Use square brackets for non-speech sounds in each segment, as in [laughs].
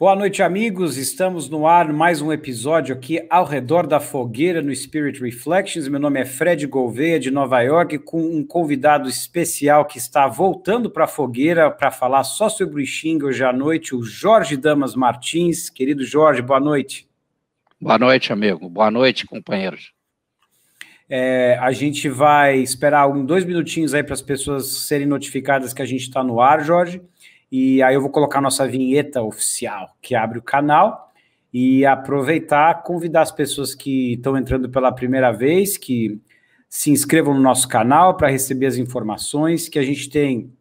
Boa noite, amigos. Estamos no ar mais um episódio aqui ao redor da fogueira no Spirit Reflections. Meu nome é Fred Gouveia de Nova York com um convidado especial que está voltando para a fogueira para falar só sobre o Xing hoje à noite, o Jorge Damas Martins. Querido Jorge, boa noite. Boa noite, amigo. Boa noite, companheiros. É, a gente vai esperar um, dois minutinhos aí para as pessoas serem notificadas que a gente está no ar, Jorge. E aí eu vou colocar nossa vinheta oficial que abre o canal e aproveitar, convidar as pessoas que estão entrando pela primeira vez, que se inscrevam no nosso canal para receber as informações que a gente tem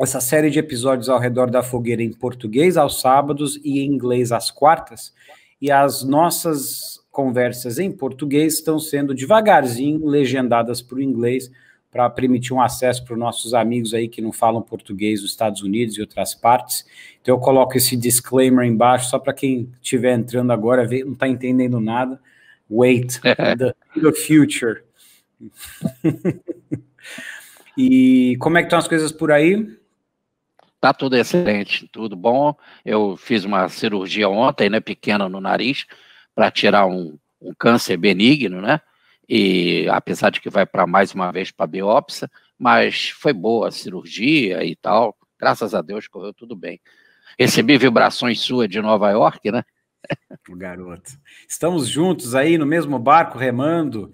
essa série de episódios ao redor da fogueira em português aos sábados e em inglês às quartas. E as nossas conversas em português estão sendo devagarzinho legendadas para o inglês para permitir um acesso para os nossos amigos aí que não falam português dos Estados Unidos e outras partes. Então eu coloco esse disclaimer embaixo só para quem estiver entrando agora ver, não está entendendo nada. Wait, é. the, the future. [laughs] e como é que estão as coisas por aí? Tá tudo excelente, tudo bom. Eu fiz uma cirurgia ontem, né, pequena no nariz, para tirar um, um câncer benigno, né? e apesar de que vai para mais uma vez para biópsia, mas foi boa a cirurgia e tal. Graças a Deus correu tudo bem. Recebi vibrações suas de Nova York, né? O garoto. Estamos juntos aí no mesmo barco remando.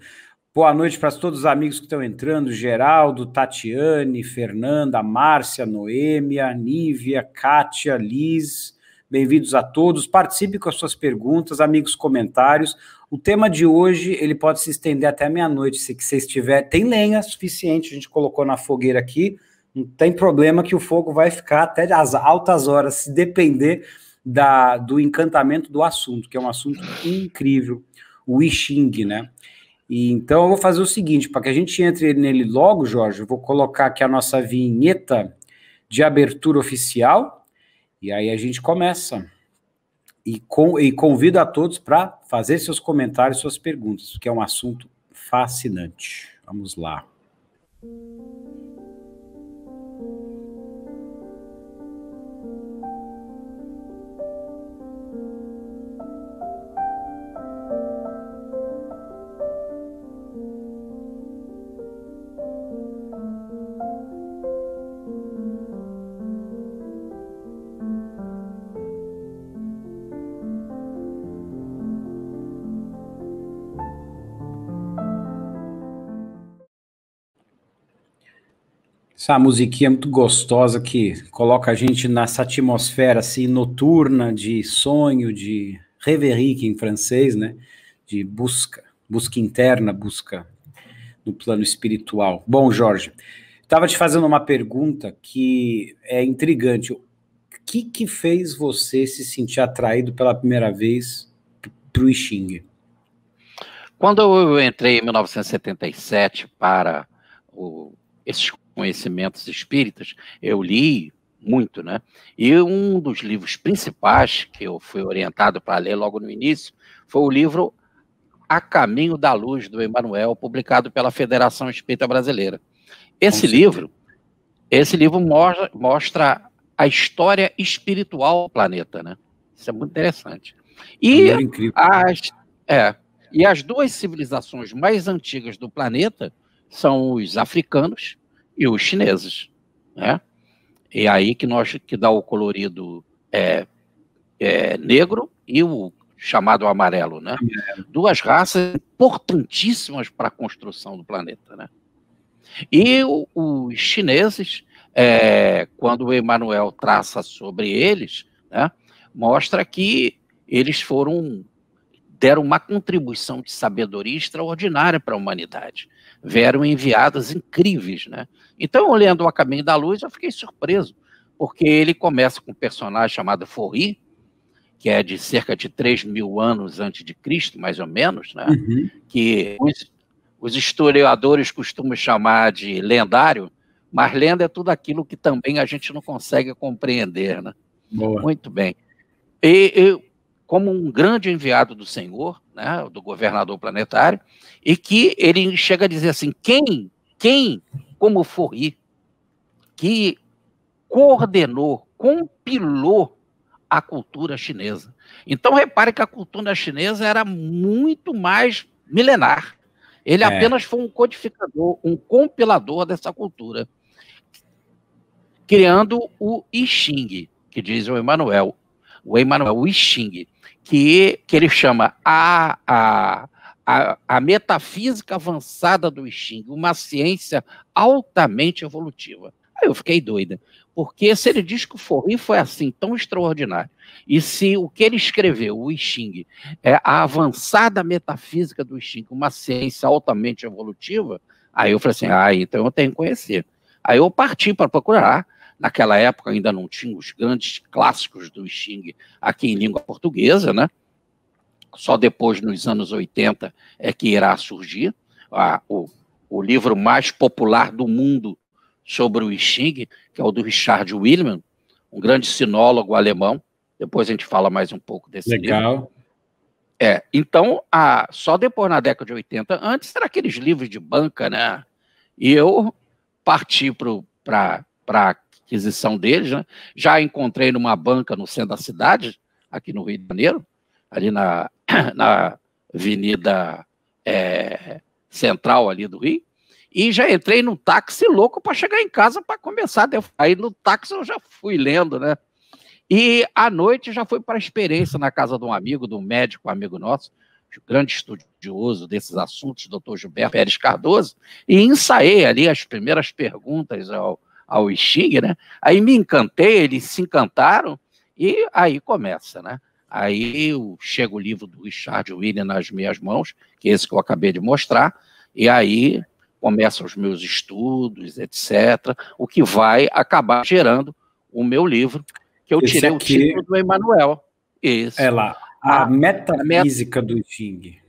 Boa noite para todos os amigos que estão entrando: Geraldo, Tatiane, Fernanda, Márcia, Noêmia, Nívia, Kátia, Liz. Bem-vindos a todos. Participe com as suas perguntas, amigos, comentários. O tema de hoje, ele pode se estender até meia-noite, se você estiver Tem lenha suficiente, a gente colocou na fogueira aqui. Não tem problema que o fogo vai ficar até as altas horas, se depender da, do encantamento do assunto, que é um assunto incrível, o Wishing, né? E, então eu vou fazer o seguinte, para que a gente entre nele logo, Jorge, eu vou colocar aqui a nossa vinheta de abertura oficial e aí a gente começa e, com, e convido a todos para fazer seus comentários, suas perguntas, que é um assunto fascinante. Vamos lá. Essa musiquinha muito gostosa que coloca a gente nessa atmosfera assim noturna de sonho, de reverie que em francês, né? De busca, busca interna, busca no plano espiritual. Bom, Jorge, estava te fazendo uma pergunta que é intrigante. O que que fez você se sentir atraído pela primeira vez para o Xing? Quando eu entrei em 1977 para o, esses conhecimentos espíritas, eu li muito, né? E um dos livros principais que eu fui orientado para ler logo no início foi o livro A Caminho da Luz, do Emmanuel, publicado pela Federação Espírita Brasileira. Esse livro, esse livro mostra, a história espiritual do planeta, né? Isso é muito interessante. E é as, é, e as duas civilizações mais antigas do planeta são os africanos e os chineses, né? E é aí que nós que dá o colorido é, é, negro e o chamado amarelo, né? Duas raças importantíssimas para a construção do planeta, né? E o, os chineses, é, quando o Emmanuel traça sobre eles, né, mostra que eles foram deram uma contribuição de sabedoria extraordinária para a humanidade vieram enviadas incríveis, né? Então, olhando O Caminho da Luz, eu fiquei surpreso, porque ele começa com um personagem chamado Forri, que é de cerca de 3 mil anos antes de Cristo, mais ou menos, né? Uhum. Que os, os historiadores costumam chamar de lendário, mas lenda é tudo aquilo que também a gente não consegue compreender, né? Boa. Muito bem. E, e como um grande enviado do Senhor, né, do governador planetário, e que ele chega a dizer assim: quem, quem, como foi que coordenou, compilou a cultura chinesa. Então, repare que a cultura chinesa era muito mais milenar. Ele é. apenas foi um codificador, um compilador dessa cultura, criando o I Ching, que diz o Emmanuel. O Emmanuel, o I Ching, que, que ele chama a, a, a, a metafísica avançada do Xing, uma ciência altamente evolutiva. Aí eu fiquei doida, porque se ele diz que o Forri foi assim, tão extraordinário, e se o que ele escreveu, o Xing, é a avançada metafísica do Xing, uma ciência altamente evolutiva, aí eu falei assim, ah, então eu tenho que conhecer. Aí eu parti para procurar Naquela época ainda não tinha os grandes clássicos do Xing aqui em língua portuguesa, né? Só depois, nos anos 80, é que irá surgir a, o, o livro mais popular do mundo sobre o Xing, que é o do Richard Willman, um grande sinólogo alemão. Depois a gente fala mais um pouco desse Legal. livro. É, então, a, só depois na década de 80, antes era aqueles livros de banca, né? E eu parti para aquisição deles. Né? Já encontrei numa banca no centro da cidade, aqui no Rio de Janeiro, ali na, [clears throat] na Avenida é, Central ali do Rio, e já entrei num táxi louco para chegar em casa para começar. Aí no táxi eu já fui lendo, né? E à noite já fui para a experiência na casa de um amigo, de um médico, amigo nosso, grande estudioso desses assuntos, doutor Gilberto Pérez Cardoso, e ensaiei ali as primeiras perguntas ao, ao Xing, né? Aí me encantei, eles se encantaram, e aí começa, né? Aí chega o livro do Richard William nas minhas mãos, que é esse que eu acabei de mostrar, e aí começam os meus estudos, etc., o que vai acabar gerando o meu livro, que eu esse tirei aqui... o título do Emanuel. esse, É lá, a, a ah, metafísica do Xing.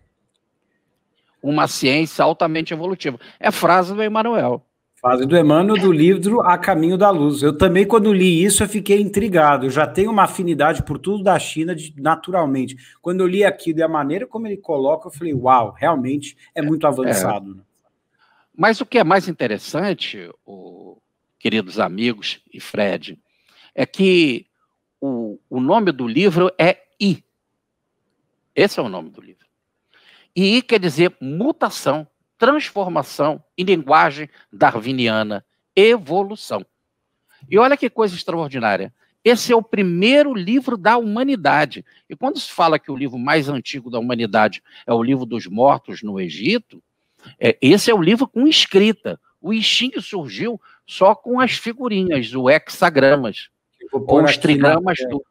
Uma ciência altamente evolutiva. É frase do Emanuel. Fase do Emmanuel do livro A Caminho da Luz. Eu também, quando li isso, eu fiquei intrigado. Eu já tenho uma afinidade por tudo da China de, naturalmente. Quando eu li aquilo e a maneira como ele coloca, eu falei, uau, realmente é muito é. avançado. É. Mas o que é mais interessante, o, queridos amigos e Fred, é que o, o nome do livro é I. Esse é o nome do livro. E I quer dizer mutação transformação em linguagem darwiniana, evolução. E olha que coisa extraordinária. Esse é o primeiro livro da humanidade. E quando se fala que o livro mais antigo da humanidade é o livro dos mortos no Egito, é, esse é o livro com escrita. O I surgiu só com as figurinhas, o hexagramas, ou os né? trigramas. Do...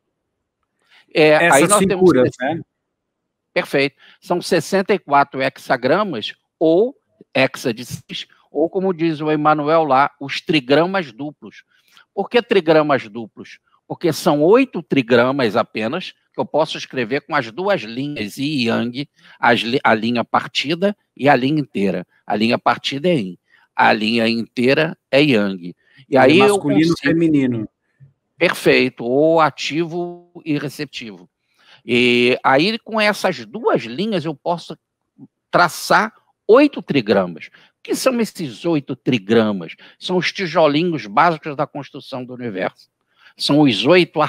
É, Essas aí nós figuras, temos... né? Perfeito. São 64 hexagramas, ou hexa de cis, ou como diz o Emanuel lá, os trigramas duplos. Por que trigramas duplos? Porque são oito trigramas apenas que eu posso escrever com as duas linhas I e Yang, a linha partida e a linha inteira. A linha partida é Yin, a linha inteira é Yang. E aí masculino e feminino. Perfeito, ou ativo e receptivo. E aí, com essas duas linhas, eu posso traçar oito trigramas. O que são esses oito trigramas? São os tijolinhos básicos da construção do universo. São os oito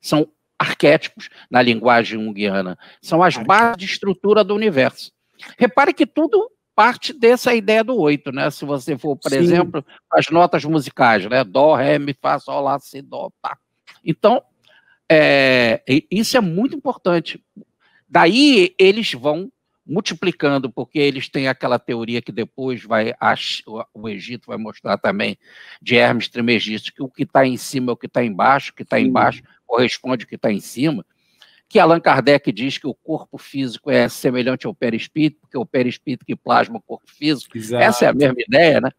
são arquétipos, na linguagem junguiana, são as bases de estrutura do universo. Repare que tudo parte dessa ideia do oito, né? Se você for, por Sim. exemplo, as notas musicais, né? Dó, ré, mi, fá, sol, lá, si, dó, pá. Tá. Então, é, isso é muito importante. Daí eles vão multiplicando, porque eles têm aquela teoria que depois vai o Egito vai mostrar também de Hermes Trismegisto, que o que está em cima é o que está embaixo, o que está embaixo corresponde ao que está em cima, que Allan Kardec diz que o corpo físico é semelhante ao perispírito, porque é o perispírito que plasma o corpo físico. Exato. Essa é a mesma ideia, né?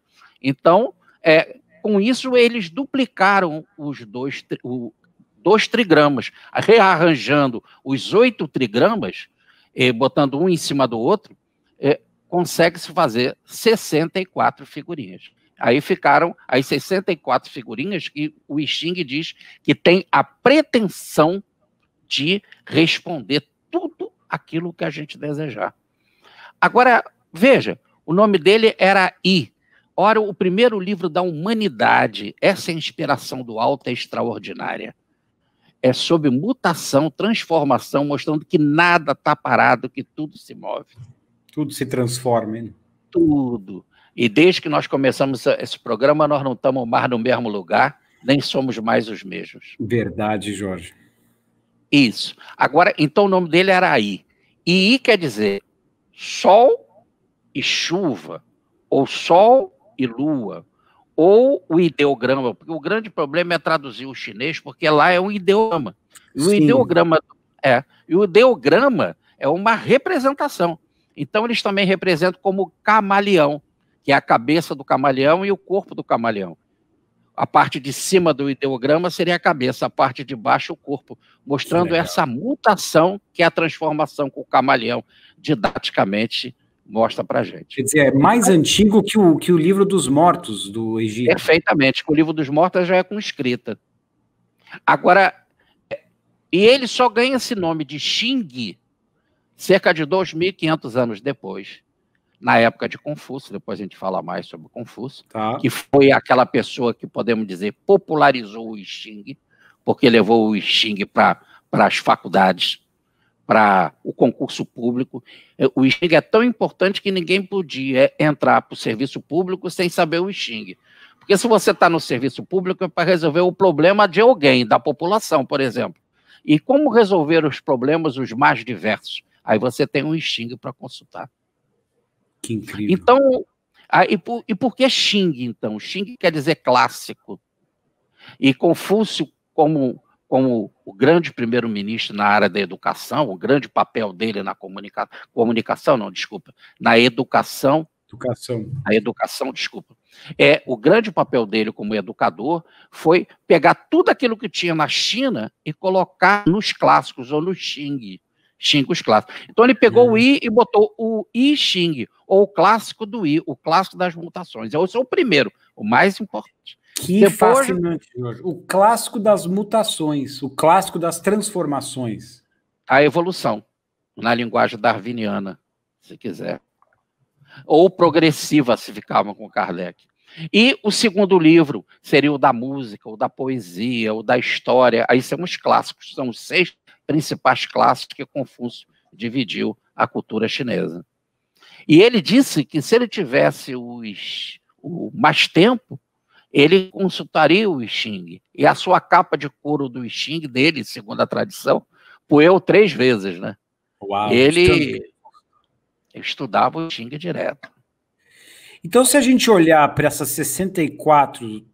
Então, é, com isso, eles duplicaram os dois, o, dois trigramas, rearranjando os oito trigramas eh, botando um em cima do outro, eh, consegue-se fazer 64 figurinhas. Aí ficaram as 64 figurinhas que o Sting diz que tem a pretensão de responder tudo aquilo que a gente desejar. Agora, veja, o nome dele era I. Ora, o primeiro livro da humanidade, essa é inspiração do alto é extraordinária é sobre mutação, transformação, mostrando que nada está parado, que tudo se move. Tudo se transforma, hein? Tudo. E desde que nós começamos esse programa, nós não estamos mais no mesmo lugar, nem somos mais os mesmos. Verdade, Jorge. Isso. Agora, então o nome dele era é I. E I quer dizer sol e chuva, ou sol e lua, ou o ideograma, porque o grande problema é traduzir o chinês, porque lá é um ideograma. E o Sim. ideograma é, e o ideograma é uma representação. Então eles também representam como camaleão, que é a cabeça do camaleão e o corpo do camaleão. A parte de cima do ideograma seria a cabeça, a parte de baixo o corpo, mostrando essa mutação que é a transformação que o camaleão didaticamente mostra para gente. Quer dizer, é mais antigo que o, que o livro dos mortos do Egito. Perfeitamente, o livro dos mortos já é com escrita. Agora, e ele só ganha esse nome de Xing cerca de 2.500 anos depois, na época de Confúcio, depois a gente fala mais sobre Confúcio, tá. que foi aquela pessoa que, podemos dizer, popularizou o Xing, porque levou o Xing para as faculdades para o concurso público. É, o Xing é tão importante que ninguém podia entrar para o serviço público sem saber o Xing. Porque se você está no serviço público é para resolver o problema de alguém, da população, por exemplo. E como resolver os problemas os mais diversos? Aí você tem um Xing para consultar. Que incrível. Então, e por, e por que Xing, então? Xing quer dizer clássico. E Confúcio, como, como o grande primeiro-ministro na área da educação, o grande papel dele na comunica comunicação, não, desculpa, na educação. Educação. A educação, desculpa. É, o grande papel dele como educador foi pegar tudo aquilo que tinha na China e colocar nos clássicos ou no Xing. Xing os clássicos. Então ele pegou é. o hum. I e botou o I Xing, ou o clássico do I, o clássico das mutações. Esse é o primeiro, o mais importante. Que Depois... fascinante, Jorge. O clássico das mutações, o clássico das transformações. A evolução, na linguagem darwiniana, se quiser. Ou progressiva, se ficavam com Kardec. E o segundo livro seria o da música, o da poesia, o da história. Aí são os clássicos, são os seis principais clássicos que Confúcio dividiu a cultura chinesa. E ele disse que se ele tivesse os, o mais tempo, ele consultaria o Xing. E a sua capa de couro do Xing dele, segundo a tradição, poeu três vezes, né? Uau, ele estudava o Xing direto. Então, se a gente olhar para essas 64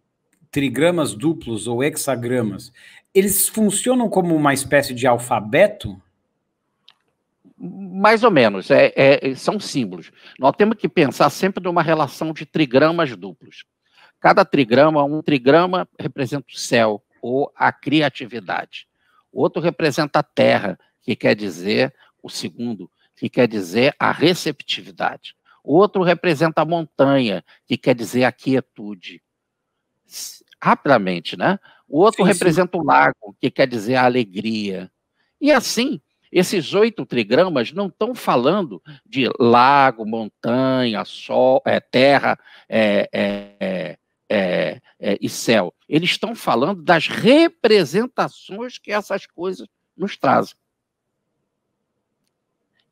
trigramas duplos ou hexagramas, eles funcionam como uma espécie de alfabeto? Mais ou menos, é, é, são símbolos. Nós temos que pensar sempre numa relação de trigramas duplos. Cada trigrama, um trigrama representa o céu ou a criatividade. Outro representa a terra, que quer dizer o segundo, que quer dizer a receptividade. Outro representa a montanha, que quer dizer a quietude. Rapidamente, né? O outro sim, representa sim. o lago, que quer dizer a alegria. E assim, esses oito trigramas não estão falando de lago, montanha, sol, é, terra, é, é, é é, é, e céu. Eles estão falando das representações que essas coisas nos trazem.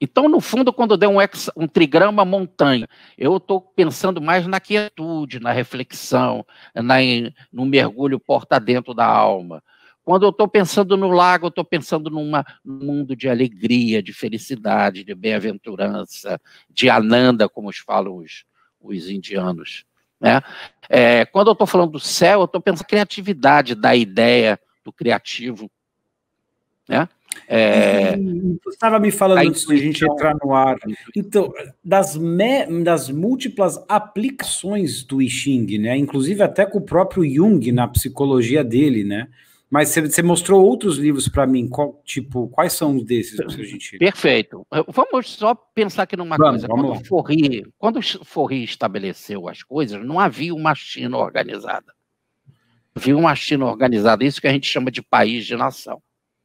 Então, no fundo, quando der um, um trigrama montanha, eu estou pensando mais na quietude, na reflexão, na, no mergulho porta dentro da alma. Quando eu estou pensando no lago, eu estou pensando num mundo de alegria, de felicidade, de bem-aventurança, de ananda, como os falam os, os indianos. Né? É, quando eu estou falando do céu, eu estou pensando na criatividade da ideia, do criativo. Né? É, Você estava me falando antes de a gente entrar no ar. Então, das, me, das múltiplas aplicações do I Ching, né? inclusive até com o próprio Jung na psicologia dele, né? Mas você mostrou outros livros para mim, qual, tipo, quais são os desses? Gente... Perfeito. Vamos só pensar aqui numa vamos, coisa. Vamos. Quando, Forri, quando Forri estabeleceu as coisas, não havia uma China organizada. Havia uma China organizada, isso que a gente chama de país de nação.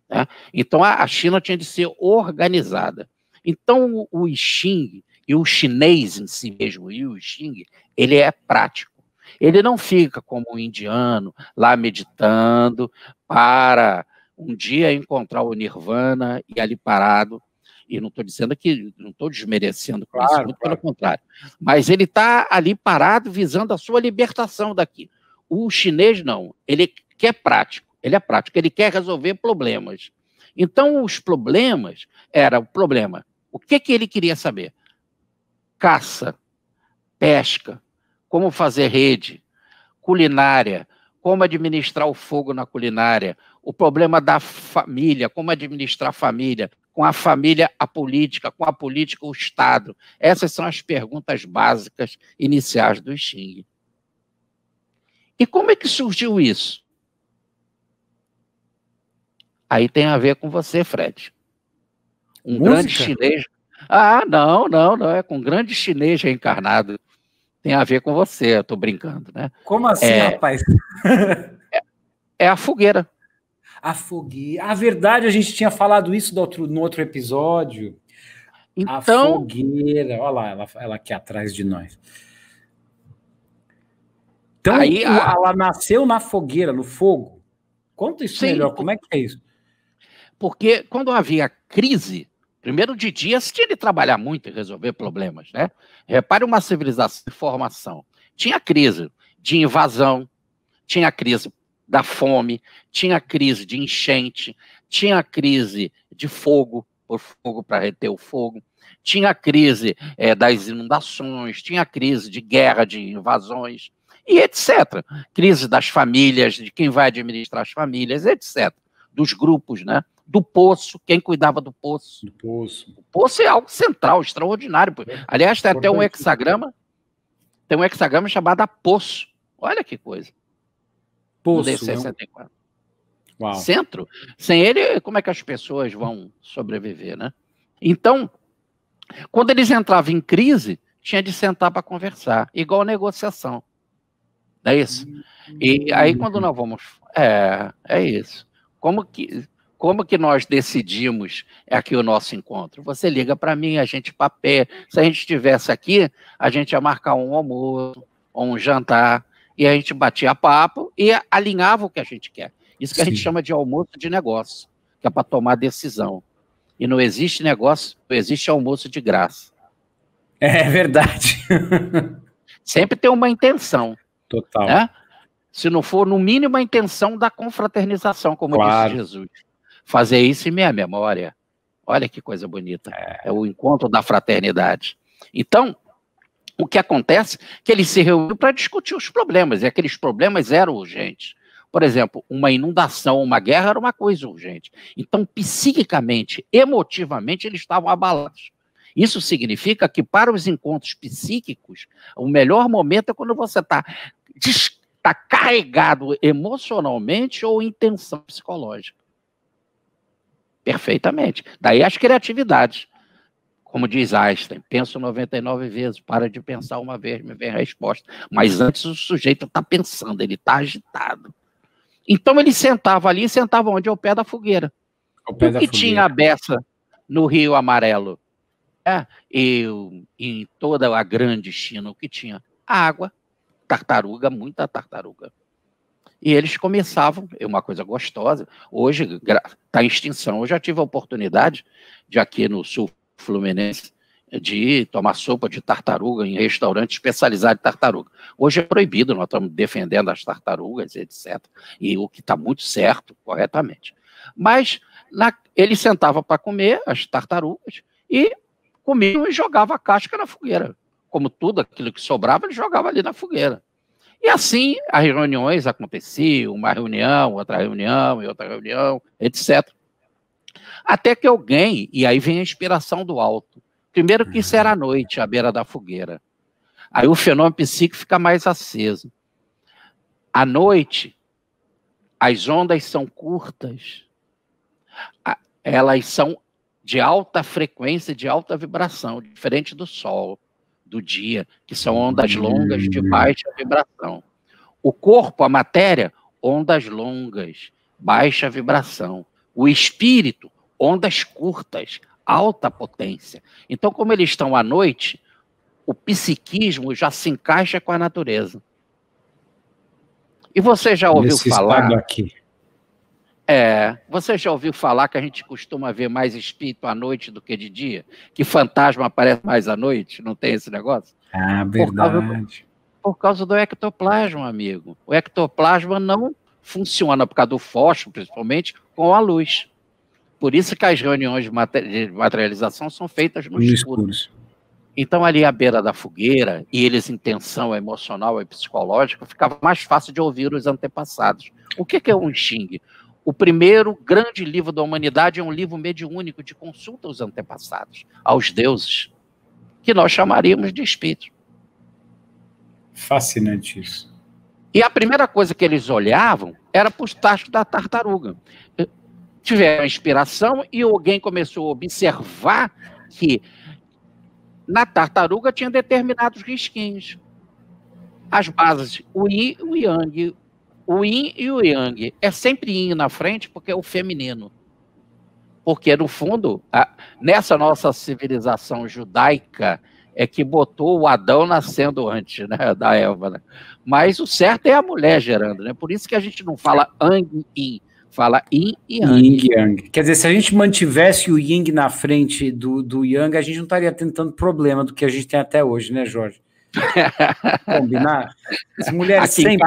Né? Então, a, China tinha de ser organizada. Então, o Xing e o chinês em si mesmo, e o Xing, ele é prático. Ele não fica como um indiano lá meditando para um dia encontrar o Nirvana e ali parado. E não estou dizendo que não estou desmerecendo claro, conhecimento, claro. pelo contrário. Mas ele está ali parado visando a sua libertação daqui. O chinês não, ele quer prático, ele é prático, ele quer resolver problemas. Então, os problemas era o problema. O que, que ele queria saber? Caça, pesca, como fazer rede, culinária, como administrar o fogo na culinária, o problema da família, como administrar a família, com a família a política, com a política o Estado. Essas são as perguntas básicas iniciais do Xing. E como é que surgiu isso? Aí tem a ver com você, Fred. Um Música? grande chinês. Ah, não, não, não. É com um grande chinês reencarnado tem a ver com você, eu tô brincando, né? Como assim, é, rapaz? [laughs] é, é, a fogueira. A fogueira. A verdade, a gente tinha falado isso outro, no outro episódio. Então, a fogueira. Olha lá, ela, ela aqui atrás de nós. Então, aí, ela, a... ela nasceu na fogueira, no fogo. Conta isso Sim, melhor, como é que é isso? Porque quando havia crise, Primeiro de dia, se tinha de trabalhar muito e resolver problemas, né? Repare uma civilização de formação. Tinha crise de invasão, tinha crise da fome, tinha crise de enchente, tinha crise de fogo, por fogo para reter o fogo, tinha crise é, das inundações, tinha crise de guerra, de invasões, e etc. Crise das famílias, de quem vai administrar as famílias, etc. Dos grupos, né? do poço, quem cuidava do poço. Do poço. O poço é algo central, extraordinário. É. Aliás, tem até um hexagrama, tem um hexagrama chamado Poço. Olha que coisa. Poço. 64. É Uau. Centro. Sem ele, como é que as pessoas vão sobreviver, né? Então, quando eles entravam em crise, tinha de sentar para conversar, igual negociação. Não é isso? Hum. E aí, quando nós vamos. É, é isso. Como que. Como que nós decidimos aqui o nosso encontro? Você liga para mim, a gente papé. Se a gente estivesse aqui, a gente ia marcar um almoço ou um jantar e a gente batia papo e alinhava o que a gente quer. Isso que a gente chama de almoço de negócio, que é para tomar decisão. E não existe negócio, não existe almoço de graça. É verdade. [laughs] Sempre tem uma intenção. Total. Né? Se não for, no mínimo, a intenção da confraternização, como claro. disse Jesus fazer isso em minha memória. Olha que coisa bonita. É. é o encontro da fraternidade. Então, o que acontece é que eles se reuniram para discutir os problemas, e aqueles problemas eram urgentes. Por exemplo, uma inundação, uma guerra era uma coisa urgente. Então, psiquicamente, emotivamente, eles estavam abalados. Isso significa que, para os encontros psíquicos, o melhor momento é quando você está tá carregado emocionalmente ou em tensão psicológica. Perfeitamente. Daí as criatividades. Como diz Einstein, penso 99 vezes, para de pensar uma vez, me vem a resposta. Mas antes o sujeito está pensando, ele está agitado. Então ele sentava ali, sentava onde? Ao pé da fogueira. o que fogueira. tinha a beça no Rio Amarelo? É, e em toda a grande China, o que tinha? Água, tartaruga, muita tartaruga. E eles começavam, é uma coisa gostosa, hoje está em extinção. Eu já tive a oportunidade de aqui no sul fluminense de tomar sopa de tartaruga em restaurante especializado em tartaruga. Hoje é proibido, nós estamos defendendo as tartarugas, etc. E o que está muito certo, corretamente. Mas na, ele sentava para comer as tartarugas e comiam e jogava a casca na fogueira. Como tudo aquilo que sobrava, ele jogava ali na fogueira. E assim as reuniões aconteciam, uma reunião, outra reunião e outra reunião, etc. Até que alguém, e aí vem a inspiração do alto. Primeiro que isso era à uhum. noite, à beira da fogueira. Aí o fenômeno psíquico fica mais aceso. À noite, as ondas são curtas, elas são de alta frequência, de alta vibração, diferente do Sol do dia, que são ondas longas de hum. baixa vibração. O corpo, a matéria, ondas longas, baixa vibração. O espírito, ondas curtas, alta potência. Então, como eles estão à noite, o psiquismo já se encaixa com a natureza. E você já ouviu Nesse falar aqui. É, você já ouviu falar que a gente costuma ver mais espírito à noite do que de dia? Que fantasma aparece mais à noite? Não tem esse negócio? Ah, verdade. Por causa do, por causa do ectoplasma, amigo. O ectoplasma não funciona por causa do fósforo, principalmente, com a luz. Por isso que as reuniões de materialização são feitas no, no escuro. Então, ali à beira da fogueira, e eles em tensão emocional e psicológica, ficava mais fácil de ouvir os antepassados. O que, que é um xing? O primeiro grande livro da humanidade é um livro mediúnico de consulta aos antepassados, aos deuses, que nós chamaríamos de espírito. Fascinante isso. E a primeira coisa que eles olhavam era para os tachos da tartaruga. Tiveram inspiração e alguém começou a observar que na tartaruga tinha determinados risquinhos. As bases, o Yi, o Yang, o yin e o yang. É sempre yin na frente porque é o feminino. Porque, no fundo, a, nessa nossa civilização judaica, é que botou o Adão nascendo antes né, [laughs] da Eva. Né? Mas o certo é a mulher gerando, né? Por isso que a gente não fala Ang Yin, fala Yin e Yang. yang. Quer dizer, se a gente mantivesse o Yin na frente do, do Yang, a gente não estaria tendo tanto problema do que a gente tem até hoje, né, Jorge? [laughs] Combinar? As mulheres Aqui sempre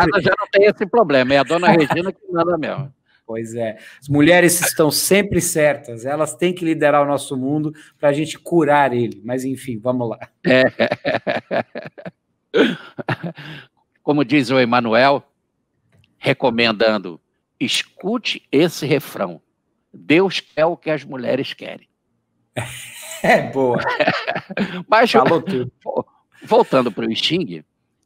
tem esse problema, é a dona Regina que manda mesmo. Pois é. As mulheres estão sempre certas, elas têm que liderar o nosso mundo para a gente curar ele. Mas, enfim, vamos lá. É. Como diz o Emanuel, recomendando, escute esse refrão. Deus é o que as mulheres querem. É boa. [laughs] Mas, Falou tudo. Voltando para o Sting,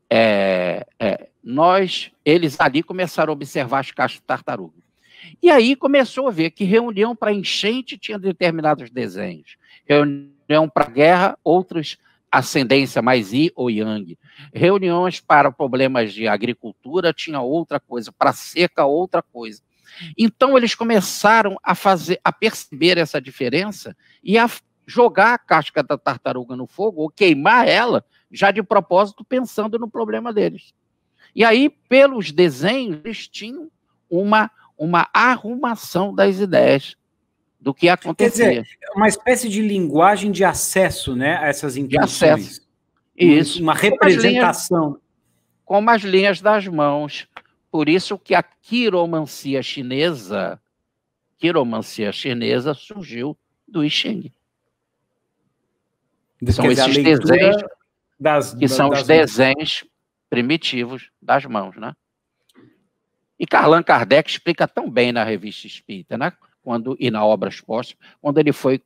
é, é, nós, eles ali começaram a observar as caixas de tartaruga. E aí começou a ver que reunião para enchente tinha determinados desenhos, reunião para guerra, outros ascendência mais I ou Yang. Reuniões para problemas de agricultura tinha outra coisa, para seca outra coisa. Então eles começaram a fazer, a perceber essa diferença e a jogar a casca da tartaruga no fogo ou queimar ela já de propósito pensando no problema deles. E aí, pelos desenhos, eles tinham uma, uma arrumação das ideias do que acontecia. Quer dizer, uma espécie de linguagem de acesso né, a essas intenções. De acesso. Isso. Uma representação. Como as linhas, das mãos. Por isso que a quiromancia chinesa, quiromancia chinesa surgiu do I Ching. São esses desenhos das, que das, são das os desenhos primitivos das mãos, né? E Carlan Kardec explica tão bem na Revista Espírita, né? Quando, e na obra exposta, quando ele foi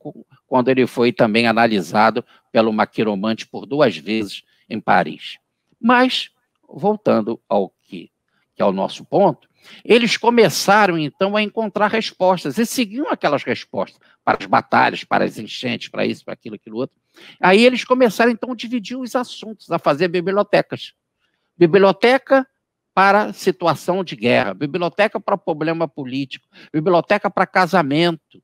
quando ele foi também analisado pelo maquiromante por duas vezes em Paris. Mas voltando ao que, que é o nosso ponto, eles começaram então a encontrar respostas e seguiam aquelas respostas para as batalhas, para as enchentes, para isso, para aquilo, aquilo outro. Aí eles começaram então a dividir os assuntos, a fazer bibliotecas. Biblioteca para situação de guerra, biblioteca para problema político, biblioteca para casamento,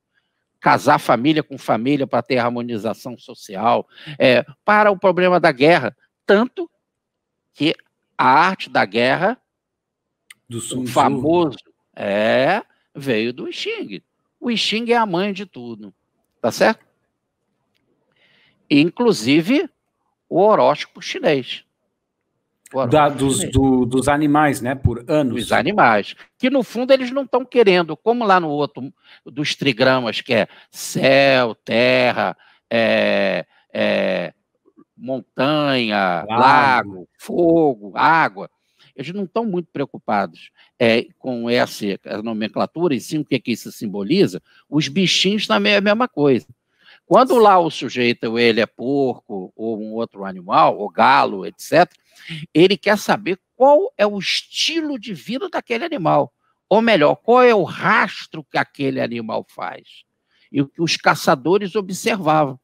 casar família com família para ter harmonização social, é, para o problema da guerra. Tanto que a arte da guerra, do famoso, é, veio do Xing. O Xing é a mãe de tudo, tá certo? Inclusive o horóscopo chinês. Foram. Da, dos, do, dos animais, né? Por anos. Dos animais. Que no fundo eles não estão querendo, como lá no outro, dos trigramas, que é céu, terra, é, é, montanha, lago. lago. fogo, água. Eles não estão muito preocupados é, com essa nomenclatura e sim o que, que isso simboliza. Os bichinhos também é a mesma coisa. Quando lá o sujeito, ele é porco, ou um outro animal, ou galo, etc., ele quer saber qual é o estilo de vida daquele animal. Ou melhor, qual é o rastro que aquele animal faz. E o que os caçadores observavam.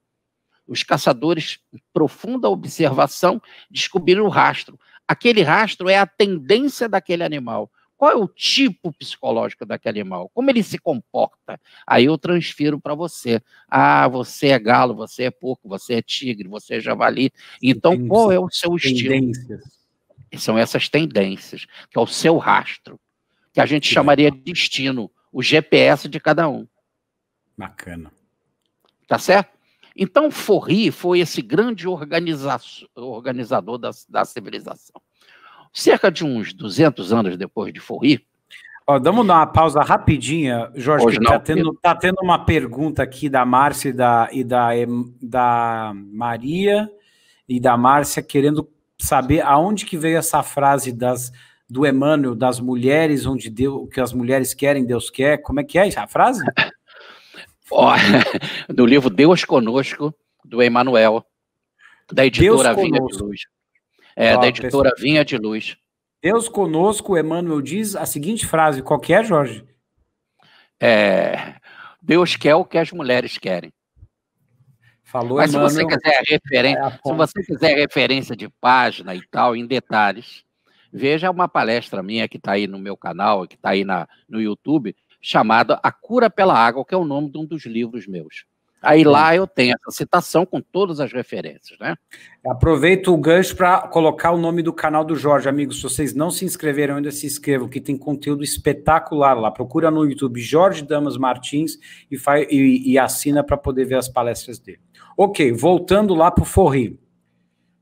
Os caçadores, em profunda observação, descobriram o rastro. Aquele rastro é a tendência daquele animal. Qual é o tipo psicológico daquele animal? Como ele se comporta? Aí eu transfiro para você. Ah, você é galo, você é porco, você é tigre, você é javali. Então, qual é o seu estilo? Tendências. São essas tendências, que é o seu rastro, que a gente chamaria de destino, o GPS de cada um. Bacana. Tá certo? Então, Forri foi esse grande organizador da, da civilização cerca de uns 200 anos depois de Forri, Ó, damos uma pausa rapidinha, Jorge, Hoje tá tendo, tá tendo uma pergunta aqui da Márcia e da, e da, da Maria e da Márcia querendo saber aonde que veio essa frase das do Emmanuel, das mulheres, onde Deus, o que as mulheres querem, Deus quer. Como é que é essa frase? oh, [laughs] [laughs] do livro Deus Conosco, do Emmanuel, da editora Vinha de Luz. É, Ó, da editora Vinha de Luz. Deus conosco, Emmanuel diz a seguinte frase: qual que é, Jorge? É, Deus quer o que as mulheres querem. Falou, Mas Emmanuel, se você quiser referência, é se você quiser referência de página e tal, em detalhes, veja uma palestra minha que está aí no meu canal, que está aí na, no YouTube, chamada A Cura pela Água, que é o nome de um dos livros meus. Aí lá é. eu tenho essa citação com todas as referências, né? Aproveito o gancho para colocar o nome do canal do Jorge, amigos. Se vocês não se inscreveram ainda, se inscrevam, que tem conteúdo espetacular lá. Procura no YouTube Jorge Damas Martins e, faz, e, e assina para poder ver as palestras dele. Ok, voltando lá para o Forri.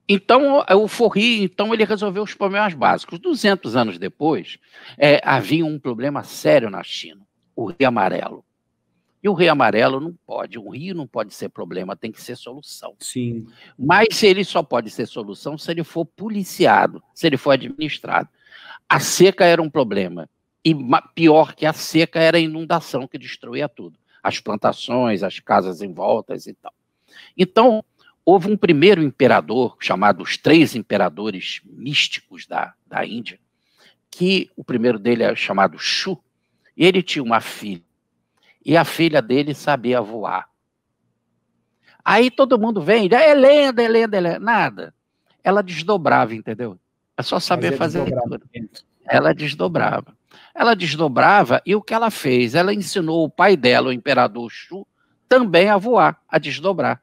Então, é, o Forri, então, ele resolveu os problemas básicos. 200 anos depois, é, havia um problema sério na China, o Rio Amarelo. E o Rio Amarelo não pode, um Rio não pode ser problema, tem que ser solução. Sim. Mas ele só pode ser solução se ele for policiado, se ele for administrado. A seca era um problema, e pior que a seca era a inundação que destruía tudo, as plantações, as casas em voltas e tal. Então, houve um primeiro imperador, chamado os Três Imperadores Místicos da, da Índia, que o primeiro dele é chamado Shu, e ele tinha uma filha e a filha dele sabia voar. Aí todo mundo vem, é lenda, é lenda, é lenda. Nada. Ela desdobrava, entendeu? É só saber fazer desdobrava. Ela desdobrava. Ela desdobrava e o que ela fez? Ela ensinou o pai dela, o imperador Shu, também a voar, a desdobrar.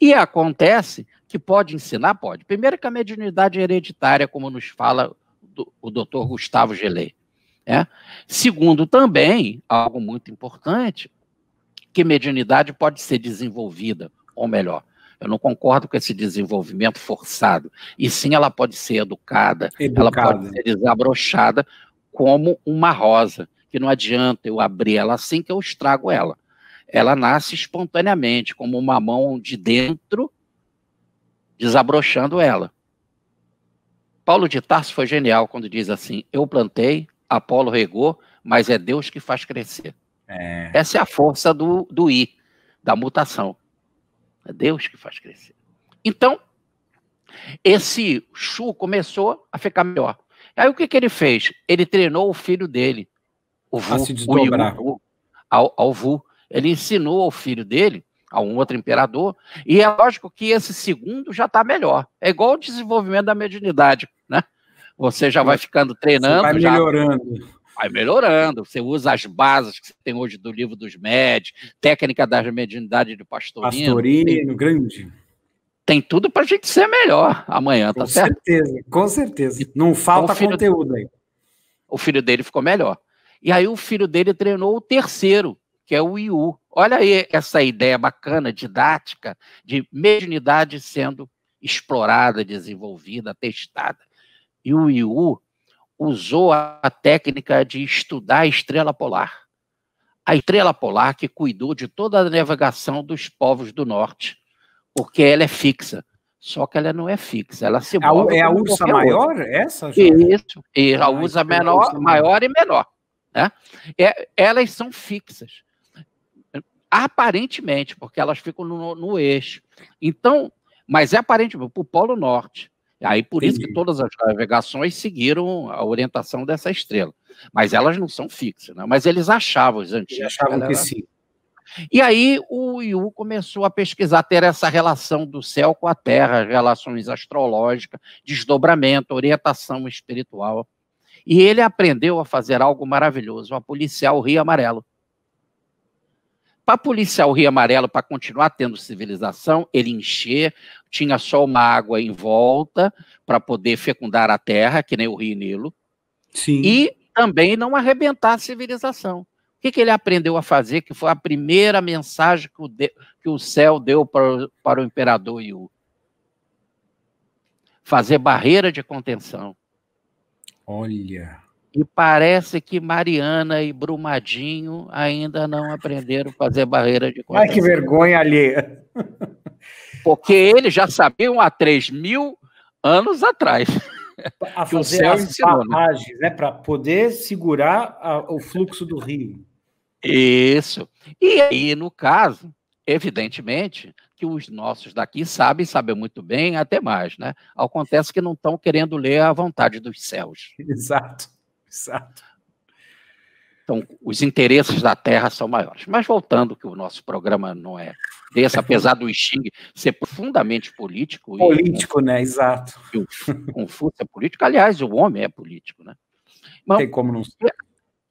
E acontece que pode ensinar? Pode. Primeiro que a mediunidade hereditária, como nos fala o doutor Gustavo Gelei. Né? Segundo, também, algo muito importante, que mediunidade pode ser desenvolvida, ou melhor, eu não concordo com esse desenvolvimento forçado. E sim, ela pode ser educada, educada. ela pode ser desabrochada como uma rosa, que não adianta eu abrir ela assim que eu estrago ela. Ela nasce espontaneamente, como uma mão de dentro desabrochando ela. Paulo de Tarso foi genial quando diz assim: Eu plantei, Apolo regou, mas é Deus que faz crescer. É. Essa é a força do, do I, da mutação. É Deus que faz crescer. Então, esse Chu começou a ficar melhor. Aí o que, que ele fez? Ele treinou o filho dele, o Vu, a se desdobrar. O Yu, ao, ao Vu. Ele ensinou ao filho dele, a um outro imperador, e é lógico que esse segundo já está melhor. É igual o desenvolvimento da mediunidade, né? você já vai ficando treinando. Você vai melhorando. Já vai melhorando. Você usa as bases que você tem hoje do livro dos médios, técnica da mediunidade de pastorino. Pastorino, tem, grande. Tem tudo para a gente ser melhor amanhã, tá com tá certo? Com certeza, com certeza. Não falta então, conteúdo aí. O filho dele ficou melhor. E aí o filho dele treinou o terceiro, que é o IU. Olha aí essa ideia bacana, didática, de mediunidade sendo explorada, desenvolvida, testada e o IU usou a técnica de estudar a estrela polar. A estrela polar que cuidou de toda a navegação dos povos do norte, porque ela é fixa. Só que ela não é fixa, ela se é move. É a ursa maior, outra. É essa? Isso, e a ah, ursa então é menor, maior e menor. Né? É, elas são fixas, aparentemente, porque elas ficam no, no eixo. Então, mas é aparentemente, para o Polo Norte, Aí por Entendi. isso que todas as navegações seguiram a orientação dessa estrela. Mas elas não são fixas, né? Mas eles achavam, os antigos. Eles achavam galera, que né? sim. E aí o Yu começou a pesquisar, ter essa relação do céu com a terra, relações astrológicas, desdobramento, orientação espiritual. E ele aprendeu a fazer algo maravilhoso, a policiar o Rio Amarelo. Para policiar o Rio Amarelo, para continuar tendo civilização, ele encher tinha só uma água em volta para poder fecundar a terra, que nem o Rio Nilo, Sim. e também não arrebentar a civilização. O que, que, ele aprendeu a fazer, que foi a primeira mensagem que o, de, que o céu deu para, para o imperador Yu? Fazer barreira de contenção. Olha. E parece que Mariana e Brumadinho ainda não aprenderam a fazer barreira de contenção. Ai, que vergonha alheia. Porque eles já sabiam há 3 mil anos atrás. A fazer as ensinou, né? barragens, né? Para poder segurar a, o fluxo do rio. Isso. E aí, no caso, evidentemente, que os nossos daqui sabem, sabem muito bem, até mais, né? Acontece que não estão querendo ler a vontade dos céus. [laughs] Exato, exato. Então, os interesses da terra são maiores. Mas voltando, que o nosso programa não é desse, apesar do Xing ser profundamente político. Político, e, né? Exato. E o Confúcio é político. Aliás, o homem é político, né? Mas, então, Tem como não ser. É,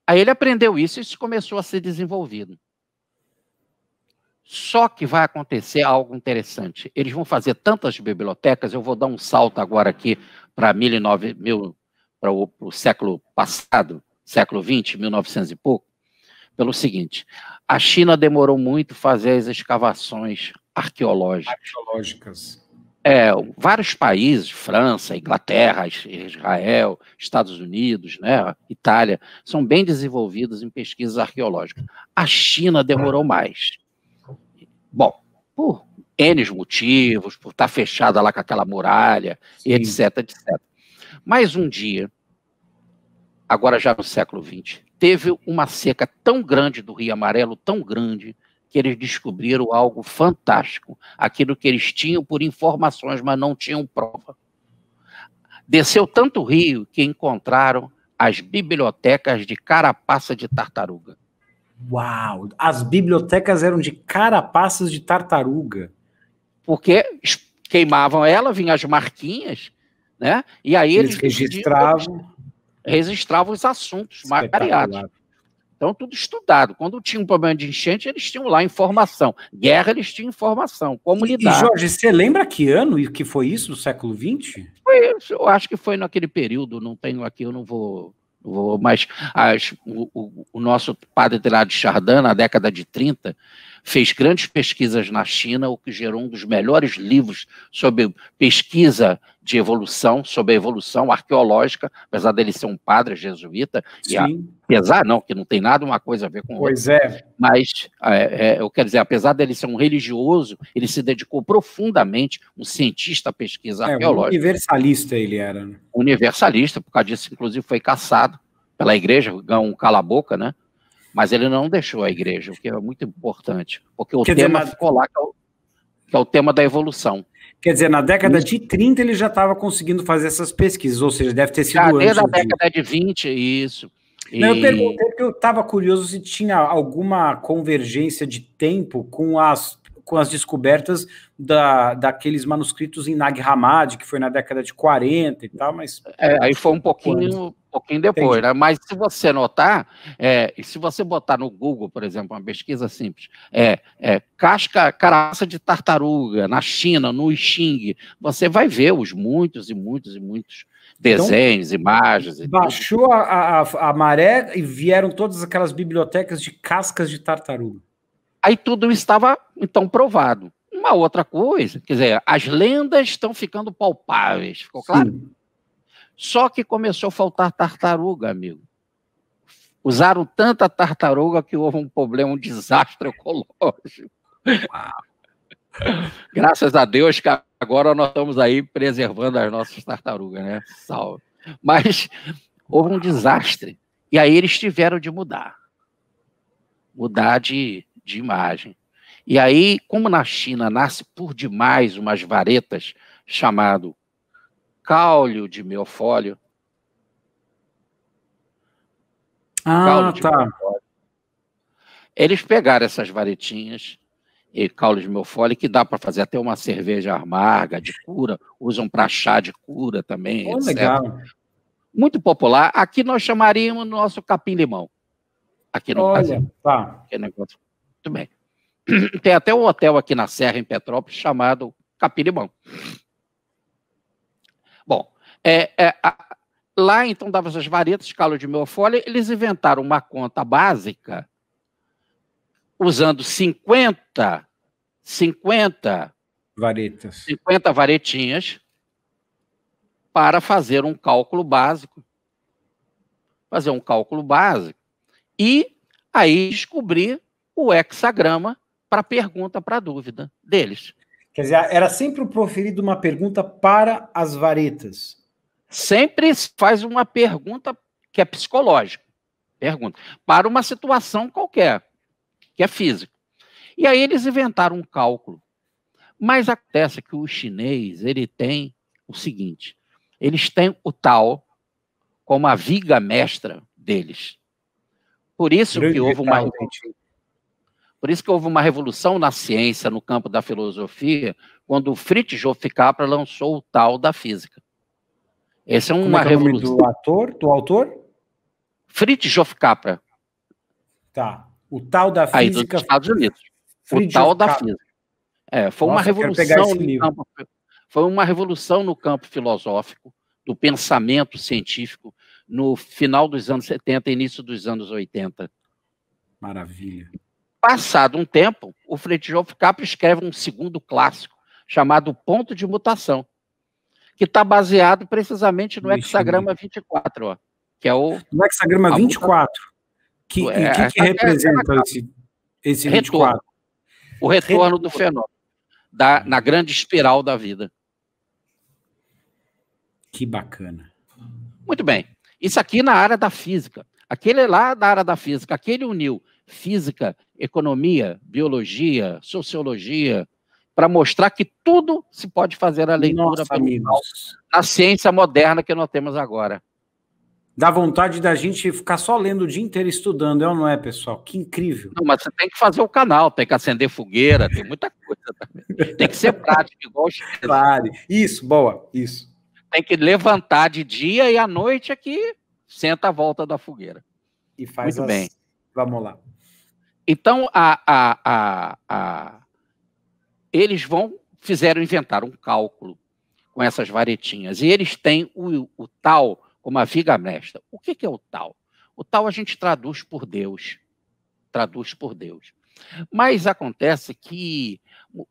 aí ele aprendeu isso e isso começou a ser desenvolvido. Só que vai acontecer algo interessante. Eles vão fazer tantas bibliotecas, eu vou dar um salto agora aqui para mil, para o século passado, século XX, 1900 e pouco, pelo seguinte: a China demorou muito fazer as escavações arqueológicas. arqueológicas. É, vários países, França, Inglaterra, Israel, Estados Unidos, né, Itália, são bem desenvolvidos em pesquisas arqueológicas. A China demorou mais. Bom, por N motivos, por estar fechada lá com aquela muralha, Sim. etc, etc. Mas um dia, agora já no século XX, teve uma seca tão grande do Rio Amarelo, tão grande, que eles descobriram algo fantástico, aquilo que eles tinham por informações, mas não tinham prova. Desceu tanto o rio que encontraram as bibliotecas de carapaça de tartaruga. Uau! As bibliotecas eram de carapaças de tartaruga. Porque queimavam ela, vinham as marquinhas, né? E aí eles, eles registravam registravam os assuntos mariados. Então, tudo estudado. Quando tinha um problema de enchente, eles tinham lá informação. Guerra, eles tinham informação. Como lidar. E, Jorge, você lembra que ano e que foi isso, do século XX? Foi, eu acho que foi naquele período, não tenho aqui, eu não vou. Não vou mas as, o, o, o, nosso padre Telhado de Chardin, na década de 30, fez grandes pesquisas na China, o que gerou um dos melhores livros sobre pesquisa de evolução, sobre a evolução arqueológica, apesar dele ser um padre jesuíta, Sim. e apesar, não, que não tem nada uma coisa a ver com pois outra. Pois é. Mas, é, é, eu quero dizer, apesar dele ser um religioso, ele se dedicou profundamente, um cientista à pesquisa é, arqueológica. universalista ele era. Né? Universalista, por causa disso, inclusive, foi caçado pela igreja, um cala-boca, né? Mas ele não deixou a igreja, o que é muito importante, porque o Quer tema dizer, ficou lá, que é, o, que é, o, tema da evolução. Quer dizer, na década de 30 ele já estava conseguindo fazer essas pesquisas, ou seja, deve ter sido já, ah, antes. Desde a década de 20, isso. Não, eu perguntei porque eu estava curioso se tinha alguma convergência de tempo com as com as descobertas da, daqueles manuscritos em Nag Hammadi, que foi na década de 40 e tal, mas... É, aí foi um pouquinho, um pouquinho depois, Entendi. né? Mas se você notar, é, se você botar no Google, por exemplo, uma pesquisa simples, é, é casca, caraça de tartaruga na China, no Xing, você vai ver os muitos e muitos e muitos então, desenhos, então, imagens. baixou a, a, a maré e vieram todas aquelas bibliotecas de cascas de tartaruga. Aí tudo estava, então, provado. Uma outra coisa, quer dizer, as lendas estão ficando palpáveis, ficou claro? Sim. Só que começou a faltar tartaruga, amigo. Usaram tanta tartaruga que houve um problema, um desastre ecológico. Graças a Deus que agora nós estamos aí preservando as nossas tartarugas, né? Salve. Mas houve um desastre. E aí eles tiveram de mudar. Mudar de de imagem. E aí, como na China nasce por demais umas varetas chamado caule de miofólio. Ah, tá. Miofólio, eles pegaram essas varetinhas e caule de miofólio que dá para fazer até uma cerveja amarga de cura, usam para chá de cura também, oh, etc. Legal. Muito popular. Aqui nós chamaríamos nosso capim-limão. Aqui no Olha, Brasil. Tá. Que negócio muito bem. [clears throat] Tem até um hotel aqui na Serra, em Petrópolis, chamado Capirimão. Bom, é, é, a, lá então dava essas varetas, de calo de miofolha, eles inventaram uma conta básica usando 50, 50 varetas. 50 varetinhas para fazer um cálculo básico. Fazer um cálculo básico e aí descobrir o hexagrama para pergunta, para dúvida deles. Quer dizer, era sempre proferido uma pergunta para as varetas. Sempre faz uma pergunta que é psicológica. Pergunta. Para uma situação qualquer, que é física. E aí eles inventaram um cálculo. Mas acontece que o chinês, ele tem o seguinte, eles têm o tal como a viga mestra deles. Por isso Grande que houve uma... Tal, por isso que houve uma revolução na ciência, no campo da filosofia, quando o Fritjof Capra lançou o tal da física. Esse é, é uma Como é revolução. nome do ator, do autor? Fritjof Capra. Tá. O tal da física. Aí, dos Estados Unidos. Fritjof o tal da física. É, foi Nossa, uma revolução no campo, foi uma revolução no campo filosófico do pensamento científico no final dos anos 70 início dos anos 80. Maravilha. Passado um tempo, o Fritjof Capra escreve um segundo clássico, chamado Ponto de Mutação, que está baseado precisamente no hexagrama 24, ó, que é o... No hexagrama 24? Que, é, que, que é representa é, esse, esse 24? Retorno, o retorno, retorno do fenômeno, da, na grande espiral da vida. Que bacana. Muito bem. Isso aqui na área da física. Aquele lá da área da física, aquele uniu física, economia, biologia, sociologia, para mostrar que tudo se pode fazer a leitura Nossa, na ciência moderna que nós temos agora. Dá vontade da gente ficar só lendo o dia inteiro estudando, é ou não é, pessoal? Que incrível. Não, mas você tem que fazer o canal, tem que acender fogueira, tem muita coisa. Também. Tem que ser prático, igual o chinês. Claro. Isso, boa, isso. Tem que levantar de dia e à noite aqui, é senta a volta da fogueira. E faz Muito as... bem. Vamos lá. Então, a, a, a, eles vão, fizeram, inventar um cálculo com essas varetinhas. E eles têm o, o tal como a viga mestra. O que, que é o tal? O tal a gente traduz por Deus. Traduz por Deus. Mas acontece que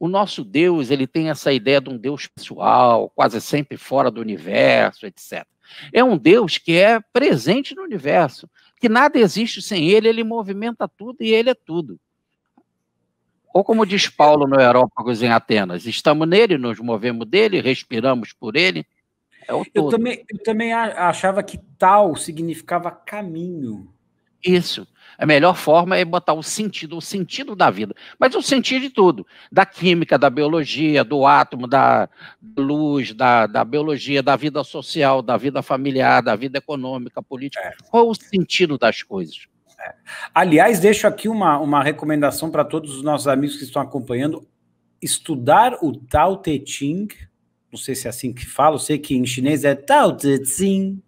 o nosso Deus ele tem essa ideia de um Deus pessoal, quase sempre fora do universo, etc. É um Deus que é presente no universo que nada existe sem ele, ele movimenta tudo e ele é tudo. Ou como diz Paulo no Aerópagos em Atenas, estamos nele, nos movemos dele, respiramos por ele. É eu, também, eu também achava que tal significava caminho. Isso. A melhor forma é botar o sentido, o sentido da vida, mas o sentido de tudo, da química, da biologia, do átomo, da luz, da, da biologia, da vida social, da vida familiar, da vida econômica, política. É. Qual o sentido das coisas? É. Aliás, deixo aqui uma, uma recomendação para todos os nossos amigos que estão acompanhando: estudar o Tao Te Ching. Não sei se é assim que fala, sei que em chinês é Tao Te Ching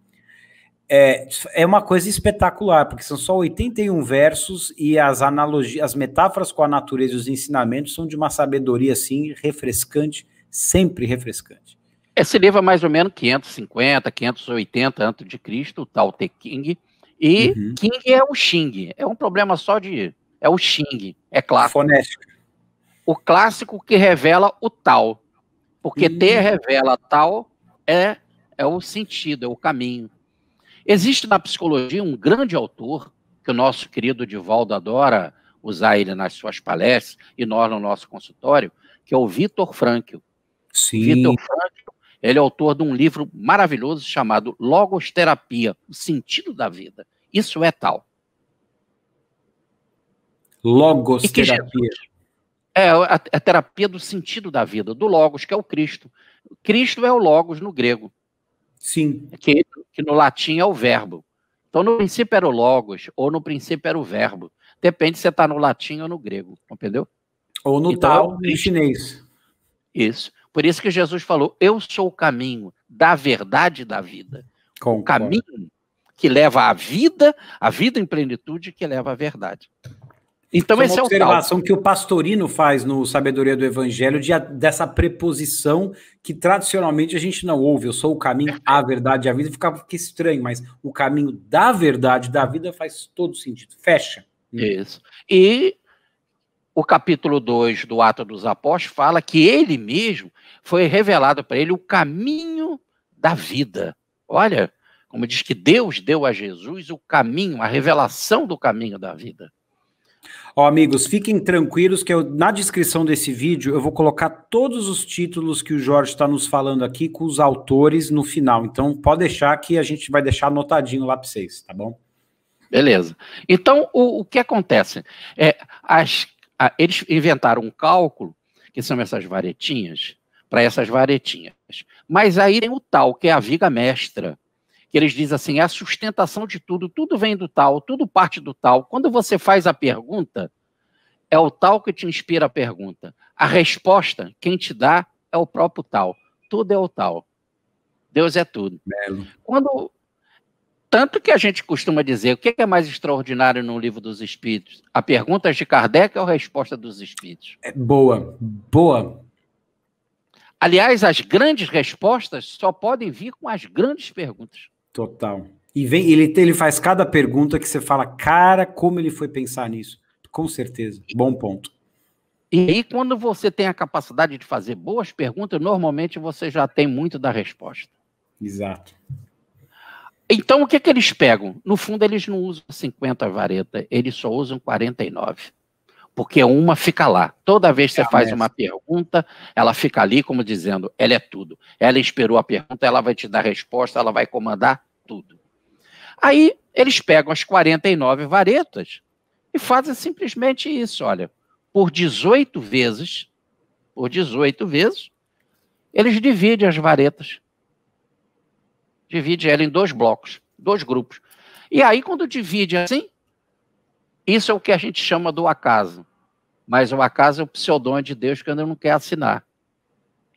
é, é uma coisa espetacular, porque são só 81 versos e as analogias, as metáforas com a natureza e os ensinamentos são de uma sabedoria assim refrescante, sempre refrescante. Esse livro é mais ou menos 550, 580 antes de Cristo, o tal Te King, e uhum. King é o Xing, é um problema só de é o Xing, é clássico. Fonético. O clássico que revela o tal, porque uhum. revela tal é é o sentido, é o caminho. Existe na psicologia um grande autor, que o nosso querido Divaldo adora usar ele nas suas palestras e nós no nosso consultório, que é o Vitor Frankl. Sim. Vitor Frankl, ele é autor de um livro maravilhoso chamado Logoterapia: o sentido da vida. Isso é tal. Logoterapia. É a, é, a é terapia do sentido da vida, do Logos, que é o Cristo. Cristo é o Logos no grego. Sim. Que, que no latim é o verbo. Então, no princípio era o logos, ou no princípio era o verbo. Depende se você está no latim ou no grego, entendeu? Ou no então, tal, em chinês. Isso. Por isso que Jesus falou: Eu sou o caminho da verdade da vida. Concordo. O caminho que leva à vida, a vida em plenitude que leva à verdade. Então, esse é uma é observação que o Pastorino faz no Sabedoria do Evangelho de, dessa preposição que tradicionalmente a gente não ouve. Eu sou o caminho, a verdade, a vida. Fica, que estranho, mas o caminho da verdade, da vida, faz todo sentido. Fecha. Hum. Isso. E o capítulo 2 do Ato dos Apóstolos fala que ele mesmo foi revelado para ele o caminho da vida. Olha, como diz que Deus deu a Jesus o caminho, a revelação do caminho da vida. Ó, amigos, fiquem tranquilos que eu, na descrição desse vídeo eu vou colocar todos os títulos que o Jorge está nos falando aqui com os autores no final. Então, pode deixar que a gente vai deixar anotadinho lá para vocês, tá bom? Beleza. Então, o, o que acontece? É, as, a, eles inventaram um cálculo, que são essas varetinhas, para essas varetinhas. Mas aí tem o tal, que é a viga mestra, que eles dizem assim, é a sustentação de tudo, tudo vem do tal, tudo parte do tal. Quando você faz a pergunta, é o tal que te inspira a pergunta. A resposta, quem te dá, é o próprio tal. Tudo é o tal. Deus é tudo. Belo. Quando tanto que a gente costuma dizer, o que é mais extraordinário no livro dos Espíritos? A pergunta de Kardec ou a resposta dos Espíritos? É boa, boa. Aliás, as grandes respostas só podem vir com as grandes perguntas. Total. E vem, ele, ele faz cada pergunta que você fala, cara, como ele foi pensar nisso? Com certeza. Bom ponto. E aí, quando você tem a capacidade de fazer boas perguntas, normalmente você já tem muito da resposta. Exato. Então, o que, é que eles pegam? No fundo, eles não usam 50 varetas, eles só usam 49. Porque uma fica lá. Toda vez que você é faz uma pergunta, ela fica ali como dizendo, ela é tudo. Ela esperou a pergunta, ela vai te dar a resposta, ela vai comandar tudo. Aí eles pegam as 49 varetas e fazem simplesmente isso, olha, por 18 vezes, por 18 vezes, eles dividem as varetas. Divide ela em dois blocos, dois grupos. E aí, quando divide assim, isso é o que a gente chama do acaso. Mas o acaso é o pseudônimo de Deus que ainda não quer assinar.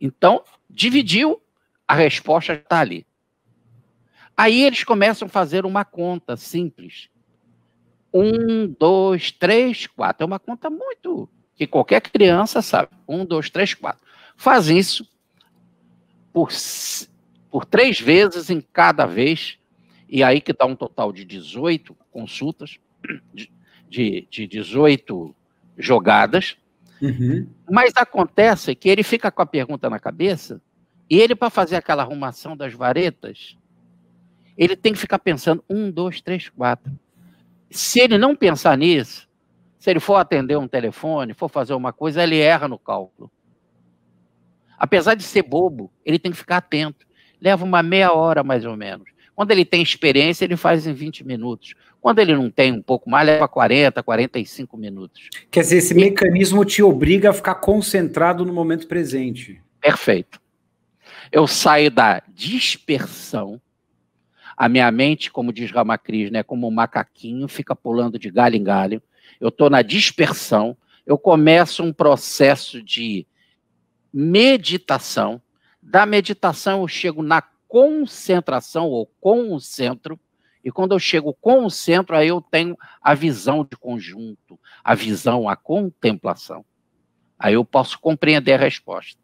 Então, dividiu, a resposta está ali. Aí eles começam a fazer uma conta simples. Um, dois, três, quatro. É uma conta muito que qualquer criança sabe. Um, dois, três, quatro. Faz isso por, por três vezes em cada vez, e aí que dá um total de 18 consultas, de, de 18 jogadas. Uhum. Mas acontece que ele fica com a pergunta na cabeça, e ele, para fazer aquela arrumação das varetas, ele tem que ficar pensando um, dois, três, quatro. Se ele não pensar nisso, se ele for atender um telefone, for fazer uma coisa, ele erra no cálculo. Apesar de ser bobo, ele tem que ficar atento. Leva uma meia hora, mais ou menos. Quando ele tem experiência, ele faz em 20 minutos. Quando ele não tem um pouco mais, leva 40, 45 minutos. Quer dizer, esse e... mecanismo te obriga a ficar concentrado no momento presente. Perfeito. Eu saio da dispersão, a minha mente, como diz Ramacris, é como um macaquinho, fica pulando de galho em galho. Eu estou na dispersão. Eu começo um processo de meditação. Da meditação, eu chego na concentração ou com o centro. E quando eu chego com o centro, aí eu tenho a visão de conjunto, a visão, a contemplação. Aí eu posso compreender a resposta.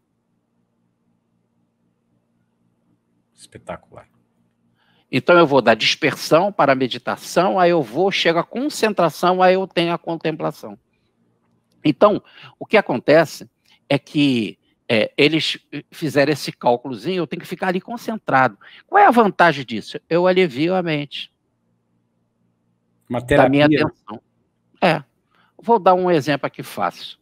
Espetacular. Então eu vou da dispersão para a meditação, aí eu vou, chega à concentração, aí eu tenho a contemplação. Então, o que acontece é que é, eles fizeram esse cálculozinho, eu tenho que ficar ali concentrado. Qual é a vantagem disso? Eu alivio a mente. Uma terapia. Da minha atenção. É. Vou dar um exemplo aqui fácil.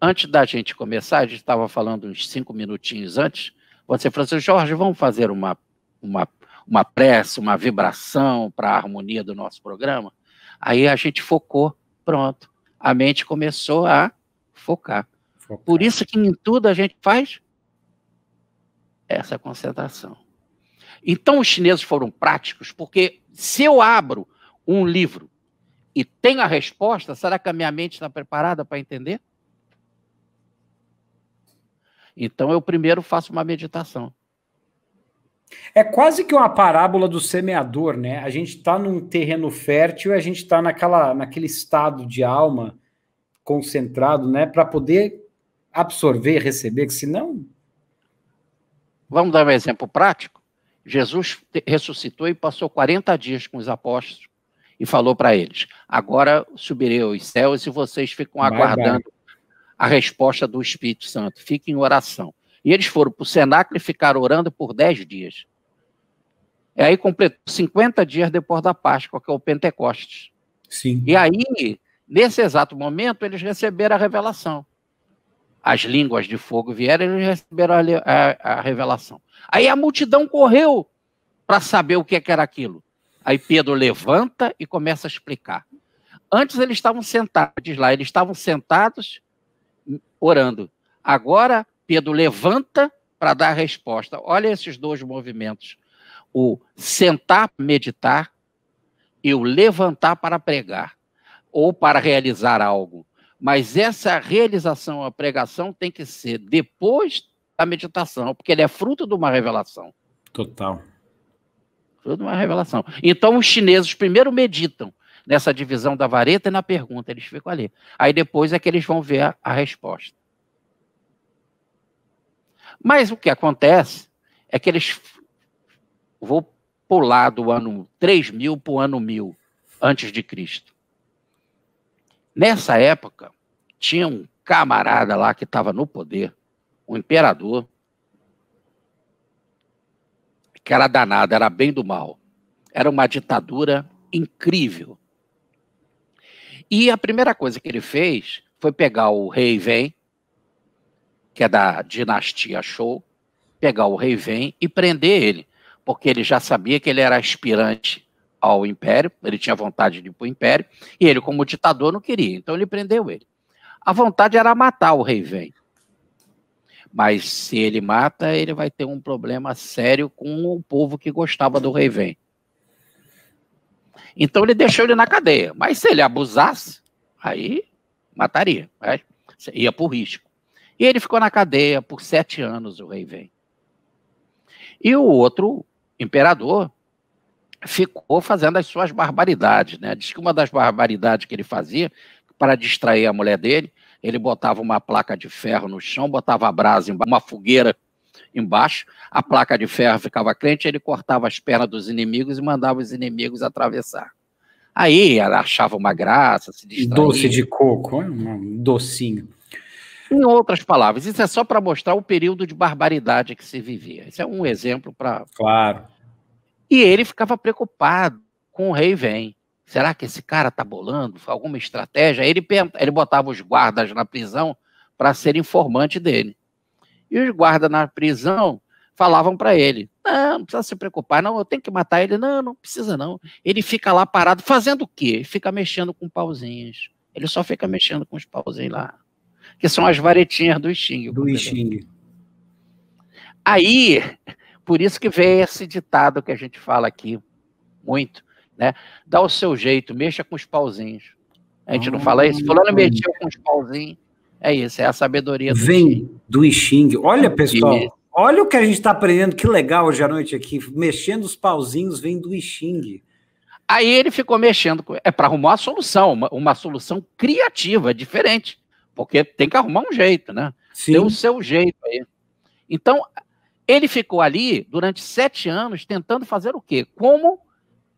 Antes da gente começar, a gente estava falando uns cinco minutinhos antes, você falou assim, Jorge, vamos fazer uma, uma uma pressa, uma vibração para a harmonia do nosso programa. Aí a gente focou, pronto. A mente começou a focar. focar. Por isso que em tudo a gente faz essa concentração. Então os chineses foram práticos, porque se eu abro um livro e tenho a resposta, será que a minha mente está preparada para entender? Então eu primeiro faço uma meditação. É quase que uma parábola do semeador, né? A gente está num terreno fértil, a gente está naquela, naquele estado de alma concentrado, né? Para poder absorver, receber, que senão. Vamos dar um exemplo prático? Jesus ressuscitou e passou 40 dias com os apóstolos e falou para eles: Agora subirei aos céus e vocês ficam aguardando vai, vai. a resposta do Espírito Santo. Fiquem em oração. E eles foram para o cenáculo e ficaram orando por 10 dias. E aí completou 50 dias depois da Páscoa, que é o Pentecostes. Sim. E aí, nesse exato momento, eles receberam a revelação. As línguas de fogo vieram e eles receberam a, a, a revelação. Aí a multidão correu para saber o que, é que era aquilo. Aí Pedro levanta e começa a explicar. Antes eles estavam sentados lá, eles estavam sentados orando. Agora Pedro levanta para dar a resposta. Olha esses dois movimentos: o sentar para meditar e o levantar para pregar ou para realizar algo. Mas essa realização, a pregação, tem que ser depois da meditação, porque ele é fruto de uma revelação. Total. Fruto de uma revelação. Então, os chineses primeiro meditam nessa divisão da vareta e na pergunta, eles ficam ali. Aí depois é que eles vão ver a resposta. Mas o que acontece é que eles. Vou pular do ano 3000 para o ano 1000 antes de Cristo. Nessa época, tinha um camarada lá que estava no poder, um imperador, que era danado, era bem do mal. Era uma ditadura incrível. E a primeira coisa que ele fez foi pegar o rei Vem, que é da dinastia Show, pegar o rei Vem e prender ele, porque ele já sabia que ele era aspirante ao império, ele tinha vontade de ir para o império, e ele, como ditador, não queria, então ele prendeu ele. A vontade era matar o rei Vem. Mas se ele mata, ele vai ter um problema sério com o povo que gostava do rei Vem. Então ele deixou ele na cadeia. Mas se ele abusasse, aí mataria. Né? Ia por risco. E ele ficou na cadeia por sete anos, o rei vem E o outro imperador ficou fazendo as suas barbaridades, né? Diz que uma das barbaridades que ele fazia para distrair a mulher dele, ele botava uma placa de ferro no chão, botava a brasa, uma fogueira embaixo, a placa de ferro ficava crente, ele cortava as pernas dos inimigos e mandava os inimigos atravessar. Aí ela achava uma graça, se distraía. Doce de coco, é um docinho. Em outras palavras, isso é só para mostrar o período de barbaridade que se vivia. Isso é um exemplo para. Claro. E ele ficava preocupado com o rei vem. Será que esse cara tá bolando alguma estratégia? Ele, ele botava os guardas na prisão para ser informante dele. E os guardas na prisão falavam para ele: não, não precisa se preocupar, não, eu tenho que matar ele. Não, não precisa não. Ele fica lá parado, fazendo o quê? Fica mexendo com pauzinhos. Ele só fica mexendo com os pauzinhos lá que são as varetinhas do Xing. Do Xing. Aí, por isso que vem esse ditado que a gente fala aqui muito, né? Dá o seu jeito, mexa com os pauzinhos. A gente ah, não fala isso? Fulano ah. mexeu com os pauzinhos. É isso, é a sabedoria do Vem do Xing. Olha, pessoal, olha o que a gente está aprendendo, que legal hoje à noite aqui. Mexendo os pauzinhos vem do Xing. Aí ele ficou mexendo, é para arrumar uma solução, uma, uma solução criativa, diferente porque tem que arrumar um jeito, né? Sim. Tem o seu jeito aí. Então, ele ficou ali durante sete anos tentando fazer o quê? Como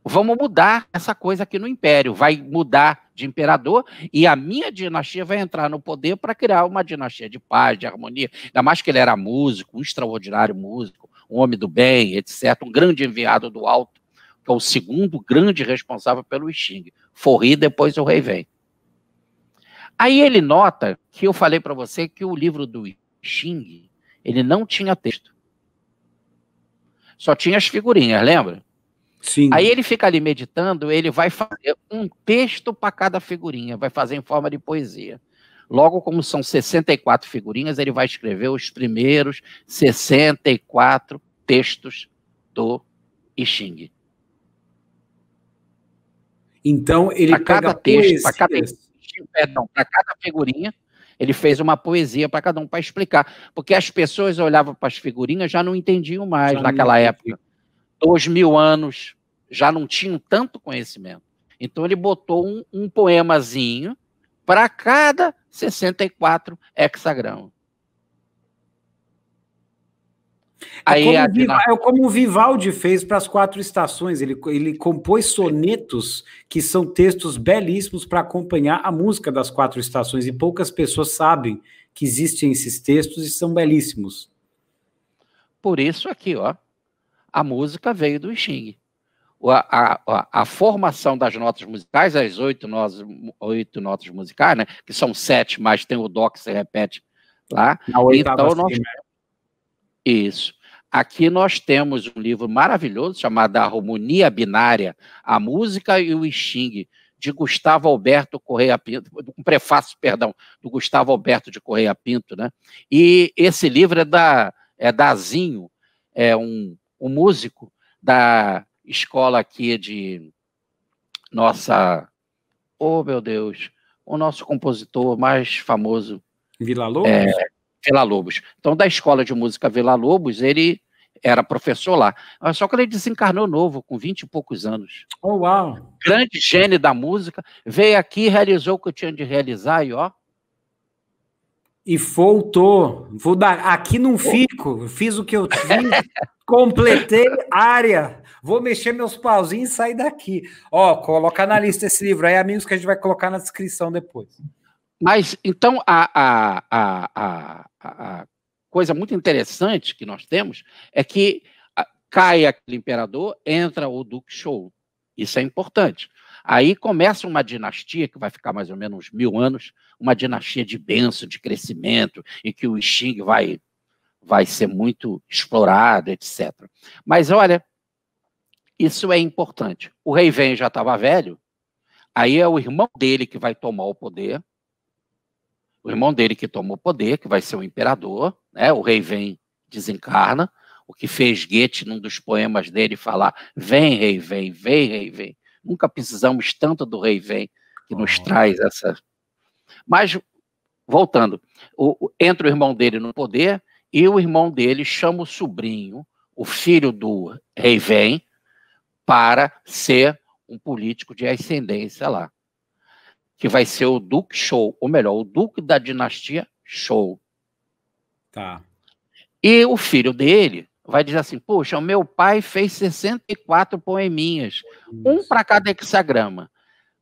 vamos mudar essa coisa aqui no império? Vai mudar de imperador e a minha dinastia vai entrar no poder para criar uma dinastia de paz, de harmonia. Ainda mais que ele era músico, um extraordinário músico, um homem do bem, etc. Um grande enviado do alto, que é o segundo grande responsável pelo Xing. Forri, depois o rei vem. Aí ele nota que eu falei para você que o livro do Xing, ele não tinha texto. Só tinha as figurinhas, lembra? Sim. Aí ele fica ali meditando, ele vai fazer um texto para cada figurinha, vai fazer em forma de poesia. Logo, como são 64 figurinhas, ele vai escrever os primeiros 64 textos do I Ching. Então, ele para cada texto, cada para cada figurinha, ele fez uma poesia para cada um para explicar. Porque as pessoas olhavam para as figurinhas já não entendiam mais já naquela época. Dois mil anos, já não tinham tanto conhecimento. Então ele botou um, um poemazinho para cada 64 hexagrama. É Aí, é, como o é como Vivaldi fez para as quatro estações. Ele, ele compôs sonetos que são textos belíssimos para acompanhar a música das quatro estações. E poucas pessoas sabem que existem esses textos e são belíssimos. Por isso aqui, ó, a música veio do Xing. A, a, a, formação das notas musicais, as oito notas, oito notas musicais, né, que são sete, mas tem o dó que se repete lá. Na então, nós, é. Isso. Aqui nós temos um livro maravilhoso chamado Harmonia Binária, a Música e o Xing, de Gustavo Alberto Correia Pinto, um prefácio, perdão, do Gustavo Alberto de Correia Pinto, né? E esse livro é da é Dazinho, é um, um músico da escola aqui de nossa, oh meu Deus, o nosso compositor mais famoso. Vila Lobos? É, Vila Lobos. Então, da escola de música Vila Lobos, ele era professor lá. Ah, só que ele desencarnou novo, com vinte e poucos anos. Oh, uau! Grande gênio da música, veio aqui, realizou o que eu tinha de realizar e ó. E voltou. Vou dar. Aqui não fico. Fiz o que eu fiz, [laughs] completei área. Vou mexer meus pauzinhos e sair daqui. Ó, coloca na lista esse livro aí, amigos, que a gente vai colocar na descrição depois. Mas, então, a, a, a, a, coisa muito interessante que nós temos é que ah, cai aquele imperador, entra o Duque Shou. Isso é importante. Aí começa uma dinastia que vai ficar mais ou menos mil anos, uma dinastia de benção, de crescimento, e que o Xing vai, vai ser muito explorado, etc. Mas olha, isso é importante. O rei Ven já estava velho, aí é o irmão dele que vai tomar o poder, o irmão dele que tomou o poder, que vai ser o imperador, né? o rei vem, desencarna, o que fez Goethe num dos poemas dele falar: vem, rei, vem, vem, rei, vem. Nunca precisamos tanto do rei, vem, que nos traz essa. Mas, voltando, o, entra o irmão dele no poder e o irmão dele chama o sobrinho, o filho do rei, vem, para ser um político de ascendência lá que vai ser o Duque Show, ou melhor, o Duque da dinastia Show. Tá. E o filho dele vai dizer assim: Poxa, o meu pai fez 64 poeminhas, um para cada hexagrama.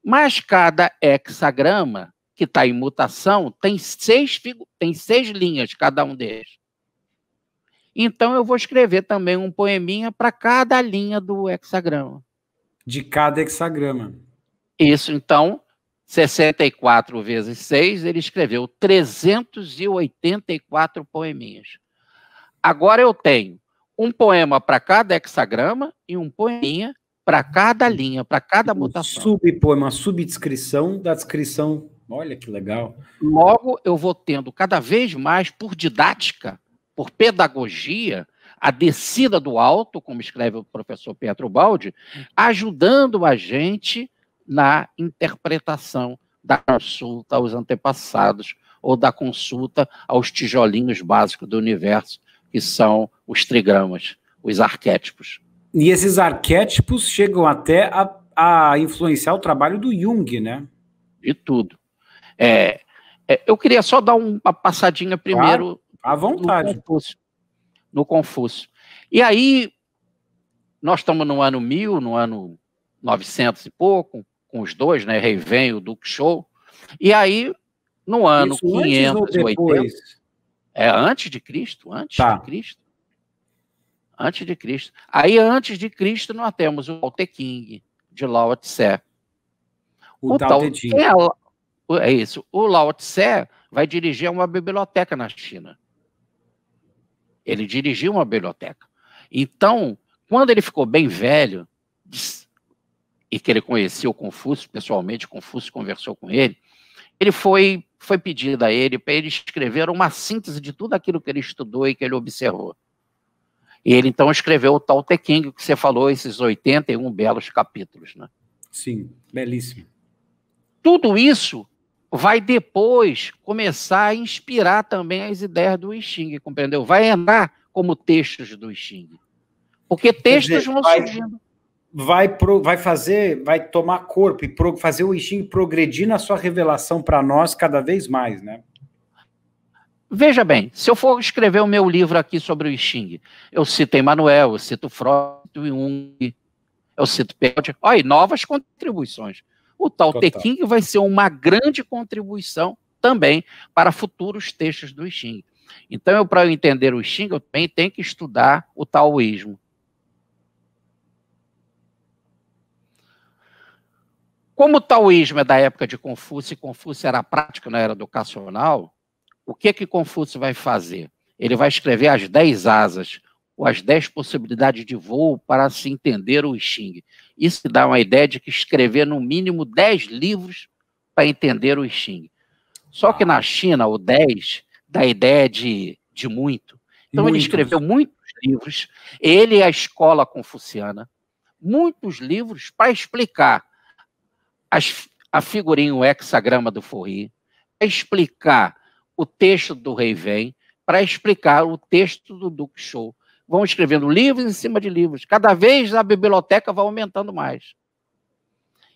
Mas cada hexagrama que está em mutação tem seis, tem seis linhas, cada um deles. Então eu vou escrever também um poeminha para cada linha do hexagrama. De cada hexagrama. Isso, então, 64 vezes 6, ele escreveu 384 poeminhas. Agora eu tenho um poema para cada hexagrama e um poeminha para cada linha, para cada mutação. Subpoema, subdescrição da descrição. Olha que legal. Logo, eu vou tendo cada vez mais, por didática, por pedagogia, a descida do alto, como escreve o professor Pietro Baldi, ajudando a gente na interpretação da consulta aos antepassados ou da consulta aos tijolinhos básicos do universo, que são os trigramas, os arquétipos. E esses arquétipos chegam até a, a influenciar o trabalho do Jung, né? De tudo. É, é, eu queria só dar uma passadinha primeiro. Ah, à vontade. No Confúcio, no Confúcio. E aí, nós estamos no ano 1000, no ano 900 e pouco, com os dois, né? Rei e o Duke Show. E aí, no ano Isso 580. É antes de Cristo, antes tá. de Cristo. Antes de Cristo. Aí, antes de Cristo, nós temos o Walter King, de Lao Tse. O, o então, Tao Te é, é isso. O Lao Tse vai dirigir uma biblioteca na China. Ele dirigiu uma biblioteca. Então, quando ele ficou bem velho, e que ele conheceu Confúcio pessoalmente, Confúcio conversou com ele, ele foi, foi pedido a ele para ele escrever uma síntese de tudo aquilo que ele estudou e que ele observou. E ele então escreveu o tal Te que você falou, esses 81 belos capítulos. Né? Sim, belíssimo. Tudo isso vai depois começar a inspirar também as ideias do Xing, compreendeu? Vai entrar como textos do Xing. Porque textos dizer, vão surgindo vai, pro, vai fazer, vai tomar corpo e pro, fazer o Ishin progredir na sua revelação para nós cada vez mais, né? Veja bem, se eu for escrever o meu livro aqui sobre o Ishin, eu cito Emmanuel, eu cito Freud, Jung, eu cito Peyote, olha, novas contribuições. O tal Total. vai ser uma grande contribuição também para futuros textos do Xing. Então, para eu entender o Xing, eu também tenho que estudar o taoísmo. Como o taoísmo é da época de Confúcio, e Confúcio era prático na era educacional, o que que Confúcio vai fazer? Ele vai escrever as dez asas, ou as dez possibilidades de voo para se entender o xing? Isso dá uma ideia de que escrever no mínimo dez livros para entender o xing. Só que na China, o 10 dá a ideia de, de muito. Então, ele escreveu muitos livros, ele e a escola confuciana, muitos livros para explicar as, a figurinha, o hexagrama do Fourier, para explicar o texto do Rei Vem, para explicar o texto do Duke Show. Vão escrevendo livros em cima de livros. Cada vez a biblioteca vai aumentando mais.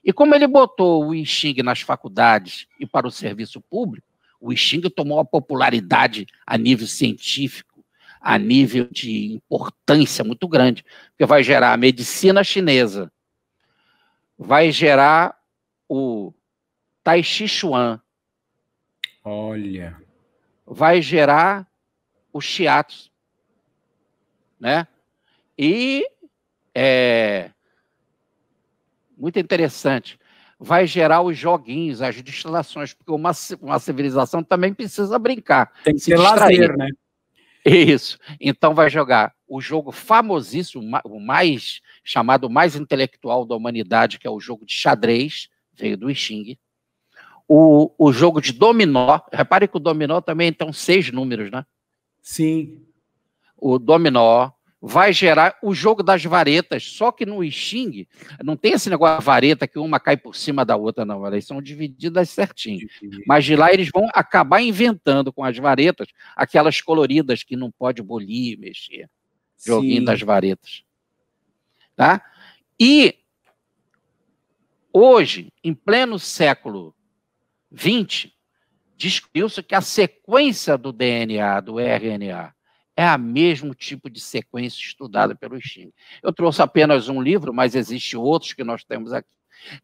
E como ele botou o Xing nas faculdades e para o serviço público, o Xing tomou uma popularidade a nível científico, a nível de importância muito grande, porque vai gerar a medicina chinesa, vai gerar o Tai Chi Chuan. Olha. Vai gerar o Shiatsu, né? E é muito interessante. Vai gerar os joguinhos, as distrações, porque uma, uma civilização também precisa brincar. Tem que se ser distrair. lazer, né? Isso. Então vai jogar o jogo famosíssimo, o mais chamado mais intelectual da humanidade, que é o jogo de xadrez, do Xing. O, o jogo de dominó. Repare que o dominó também tem seis números, né? Sim. O dominó vai gerar o jogo das varetas, só que no Xing não tem esse negócio de vareta que uma cai por cima da outra, não. Elas são divididas certinho. Mas de lá eles vão acabar inventando com as varetas aquelas coloridas que não pode bolir, mexer. Joguinho Sim. das varetas. Tá? E Hoje, em pleno século XX, descobriu-se que a sequência do DNA, do RNA, é a mesmo tipo de sequência estudada pelo Xing. Eu trouxe apenas um livro, mas existem outros que nós temos aqui,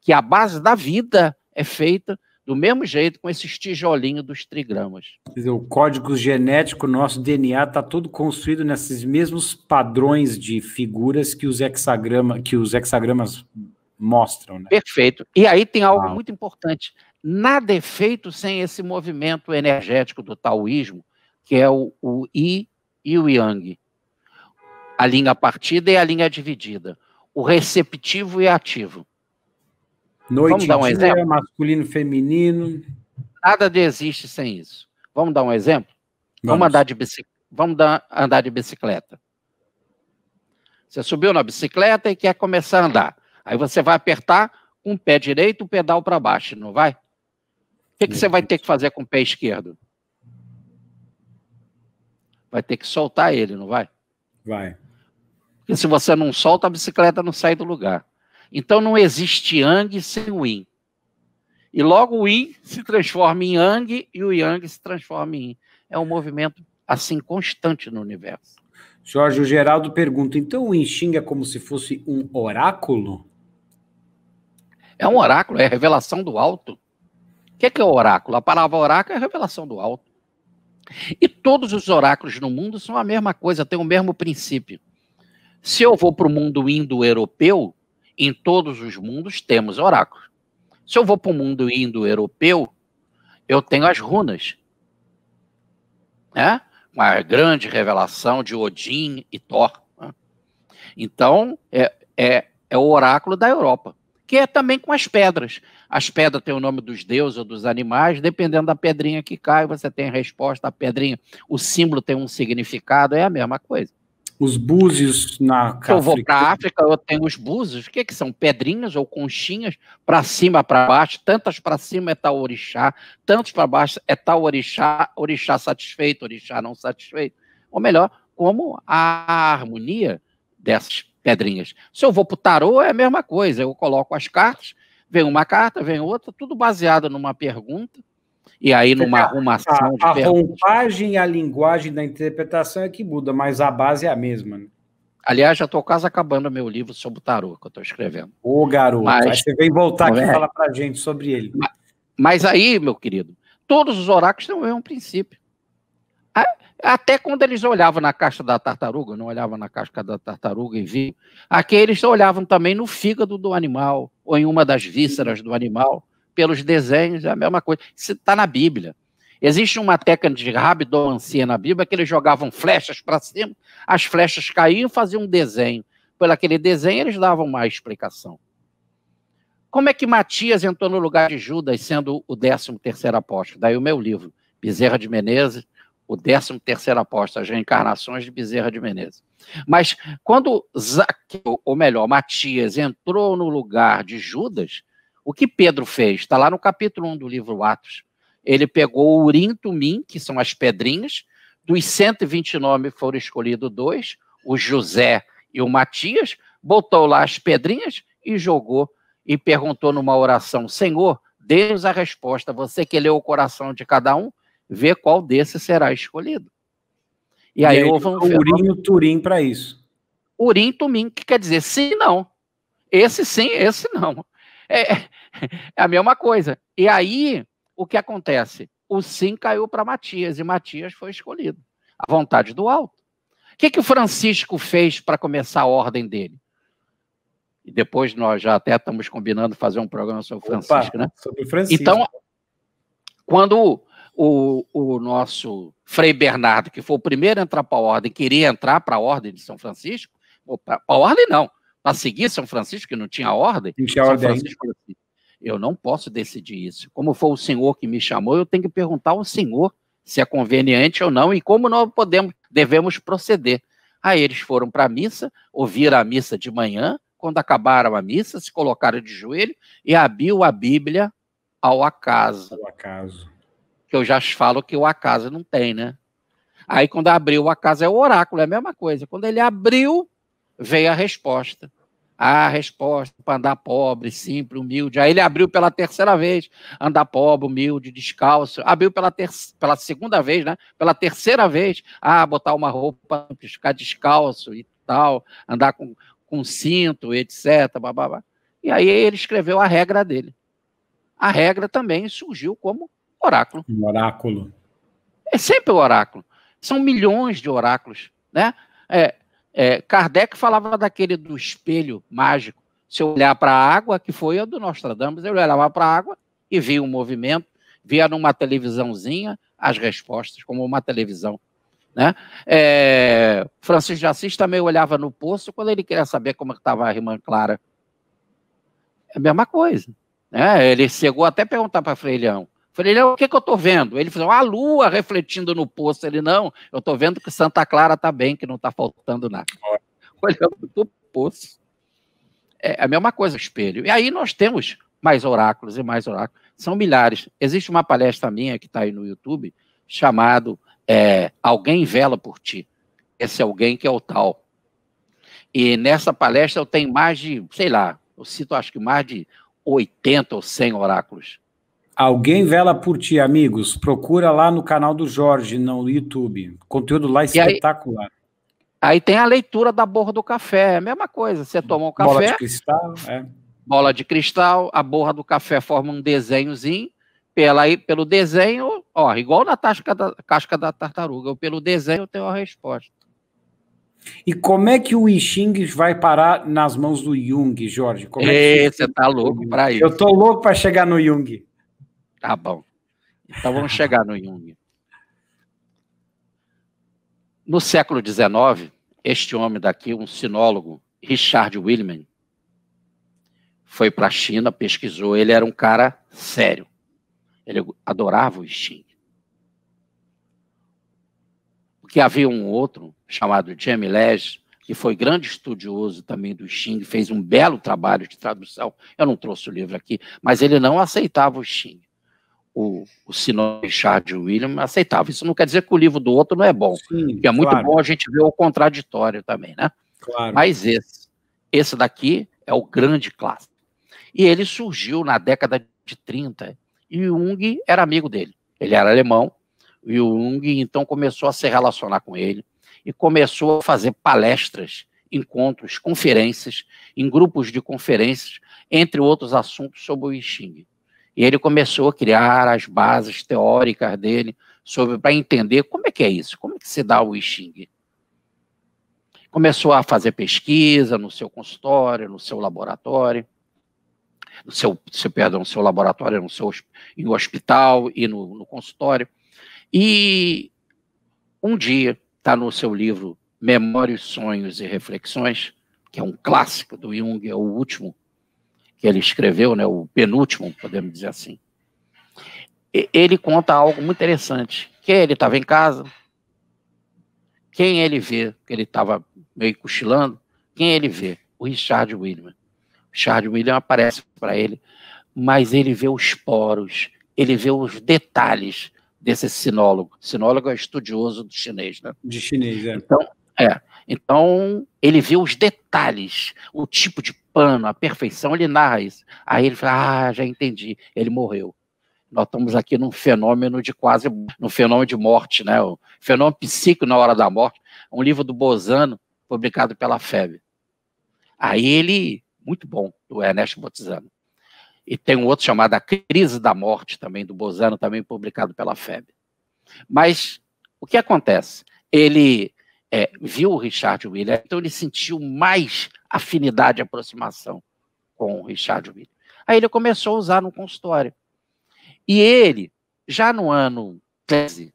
que a base da vida é feita do mesmo jeito com esses tijolinhos dos trigramas. Dizer, o código genético nosso DNA está todo construído nesses mesmos padrões de figuras que os que os hexagramas mostram. Né? Perfeito. E aí tem algo ah. muito importante. Nada é feito sem esse movimento energético do taoísmo, que é o, o I e o Yang. A linha partida e a linha dividida. O receptivo e ativo. Noite Vamos dar um dia, exemplo? masculino feminino. Nada existe sem isso. Vamos dar um exemplo? Vamos, Vamos andar, de bicic... Vamos dar... andar de bicicleta. Você subiu na bicicleta e quer começar a andar. Aí você vai apertar com o pé direito o pedal para baixo, não vai? O que, que você vai ter que fazer com o pé esquerdo? Vai ter que soltar ele, não vai? Vai. Porque se você não solta, a bicicleta não sai do lugar. Então não existe yang sem yin. E logo o yin se transforma em yang e o yang se transforma em yin. É um movimento assim constante no universo. Jorge, o Geraldo pergunta: então o Yin Xing é como se fosse um oráculo? É um oráculo, é revelação do alto. O que é, que é o oráculo? A palavra oráculo é revelação do alto. E todos os oráculos no mundo são a mesma coisa, têm o mesmo princípio. Se eu vou para o mundo indo-europeu, em todos os mundos temos oráculos. Se eu vou para o mundo indo-europeu, eu tenho as runas. Né? Uma grande revelação de Odin e Thor. Né? Então, é, é, é o oráculo da Europa que é também com as pedras. As pedras têm o nome dos deuses ou dos animais, dependendo da pedrinha que cai, você tem a resposta A pedrinha. O símbolo tem um significado, é a mesma coisa. Os búzios na África. Eu vou para a África, eu tenho os búzios. O que, que são? Pedrinhas ou conchinhas para cima, para baixo. Tantas para cima é tal orixá, tantos para baixo é tal orixá, orixá satisfeito, orixá não satisfeito. Ou melhor, como a harmonia dessas pedrinhas. Se eu vou para o tarô, é a mesma coisa. Eu coloco as cartas, vem uma carta, vem outra, tudo baseado numa pergunta. E aí, numa arrumação a, a, de roupagem e a linguagem da interpretação é que muda, mas a base é a mesma. Né? Aliás, já estou quase acabando meu livro sobre o tarô que eu estou escrevendo. Ô, garoto, mas, você vem voltar aqui é? e falar para gente sobre ele. Mas, mas aí, meu querido, todos os oráculos têm o mesmo princípio. Até quando eles olhavam na caixa da tartaruga, não olhavam na casca da tartaruga e viam, aqui eles olhavam também no fígado do animal, ou em uma das vísceras do animal, pelos desenhos, é a mesma coisa. Isso está na Bíblia. Existe uma técnica de rabidomancia na Bíblia que eles jogavam flechas para cima, as flechas caíam e faziam um desenho. Por aquele desenho, eles davam uma explicação. Como é que Matias entrou no lugar de Judas, sendo o 13 terceiro apóstolo? Daí o meu livro, Bezerra de Menezes, o 13 terceiro apóstolo, as reencarnações de Bezerra de Menezes. Mas quando Zaqueu, ou melhor, Matias, entrou no lugar de Judas, o que Pedro fez? Está lá no capítulo 1 do livro Atos. Ele pegou o urim tumim, que são as pedrinhas, dos 129 foram escolhidos dois, o José e o Matias, botou lá as pedrinhas e jogou e perguntou numa oração, Senhor, Deus a resposta, você que leu o coração de cada um, ver qual desses será escolhido. E, e aí, aí houve um Urim e Turim para isso. Urim e Tumim, que quer dizer sim não. Esse sim, esse não. É, [laughs] é a mesma coisa. E aí, o que acontece? O sim caiu para Matias, e Matias foi escolhido. A vontade do alto. O que, que o Francisco fez para começar a ordem dele? E depois nós já até estamos combinando fazer um programa sobre o Francisco, Opa, né? Sobre Francisco. Então, quando o, o nosso Frei Bernardo, que foi o primeiro a entrar para a ordem, queria entrar para a ordem de São Francisco, para a ordem não, para seguir São Francisco, que não tinha ordem. Não tinha ordem. Assim, eu não posso decidir isso. Como foi o senhor que me chamou, eu tenho que perguntar ao senhor se é conveniente ou não e como nós podemos, devemos proceder. Aí eles foram para a missa, ouviram a missa de manhã, quando acabaram a missa, se colocaram de joelho e abriu a Bíblia ao acaso. Ao acaso eu já falo que o acaso não tem, né? Aí quando abriu o acaso é o oráculo, é a mesma coisa. Quando ele abriu, veio a resposta. A resposta para andar pobre, simples, humilde. Aí ele abriu pela terceira vez, andar pobre, humilde, descalço. Abriu pela, ter pela segunda vez, né? Pela terceira vez, ah, botar uma roupa, ficar descalço e tal, andar com, com cinto, etc. Blá, blá, blá. E aí ele escreveu a regra dele. A regra também surgiu como Oráculo. Um oráculo. É sempre o oráculo. São milhões de oráculos, né? É, é, Kardec falava daquele do espelho mágico. Se eu olhar para a água, que foi a do Nostradamus, eu olhava para a água e via um movimento, via numa televisãozinha as respostas, como uma televisão. Né? É, Francisco de Assis também olhava no poço quando ele queria saber como é estava a irmã Clara. É a mesma coisa. Né? Ele chegou até a perguntar para Frei Leão. Falei, Léo, o que, que eu estou vendo? Ele falou, a lua refletindo no poço. Ele, não, eu estou vendo que Santa Clara está bem, que não está faltando nada. Olhando do poço. É, é a mesma coisa, espelho. E aí nós temos mais oráculos e mais oráculos. São milhares. Existe uma palestra minha que está aí no YouTube, chamado é, Alguém Vela por Ti. Esse alguém que é o tal. E nessa palestra eu tenho mais de, sei lá, eu cito acho que mais de 80 ou 100 oráculos Alguém vela por ti, amigos. Procura lá no canal do Jorge, no YouTube. Conteúdo lá espetacular. Aí, aí, tem a leitura da borra do café, é a mesma coisa. Você toma um café. Bola de cristal, é. Bola de cristal, a borra do café forma um desenhozinho. Pela, pelo desenho, ó, igual na tasca da, casca da tartaruga, eu, pelo desenho eu tenho a resposta. E como é que o I vai parar nas mãos do Jung, Jorge? Como é você tá louco para isso. Eu tô louco para chegar no Jung. Tá bom. Então vamos chegar no Jung. No século XIX, este homem daqui, um sinólogo, Richard Willman, foi para a China, pesquisou. Ele era um cara sério. Ele adorava o Xing. Porque havia um outro, chamado Jamie Les, que foi grande estudioso também do Xing, fez um belo trabalho de tradução. Eu não trouxe o livro aqui, mas ele não aceitava o Xing o, o Sinone Richard William aceitava. Isso não quer dizer que o livro do outro não é bom. Sim, é muito claro. bom a gente ver o contraditório também, né? Claro. Mas esse, esse daqui é o grande clássico. E ele surgiu na década de 30 e Jung era amigo dele. Ele era alemão e o Jung então começou a se relacionar com ele e começou a fazer palestras, encontros, conferências, em grupos de conferências, entre outros assuntos sobre o xing e ele começou a criar as bases teóricas dele sobre para entender como é que é isso, como é que se dá o Xing. Começou a fazer pesquisa no seu consultório, no seu laboratório, no seu, seu perdão, no seu laboratório, no seu hospital e no, no consultório. E um dia está no seu livro Memórias, Sonhos e Reflexões, que é um clássico do Jung, é o último que ele escreveu, né, o penúltimo, podemos dizer assim, ele conta algo muito interessante, que ele estava em casa, quem ele vê, que ele estava meio cochilando, quem ele vê? O Richard William. Richard William aparece para ele, mas ele vê os poros, ele vê os detalhes desse sinólogo. Sinólogo é estudioso do chinês, né? De chinês, é. Então, é. Então, ele vê os detalhes, o tipo de pano, a perfeição, ele narra isso. Aí ele fala: Ah, já entendi, ele morreu. Nós estamos aqui num fenômeno de quase. num fenômeno de morte, né? O fenômeno psíquico na hora da morte. Um livro do Bozano, publicado pela FEB. Aí ele. muito bom, do Ernesto Botizano. E tem um outro chamado A Crise da Morte, também do Bozano, também publicado pela FEB. Mas o que acontece? Ele é, viu o Richard Williams, então ele sentiu mais afinidade, e aproximação com o Richard Williams. Aí ele começou a usar no consultório. E ele, já no ano 13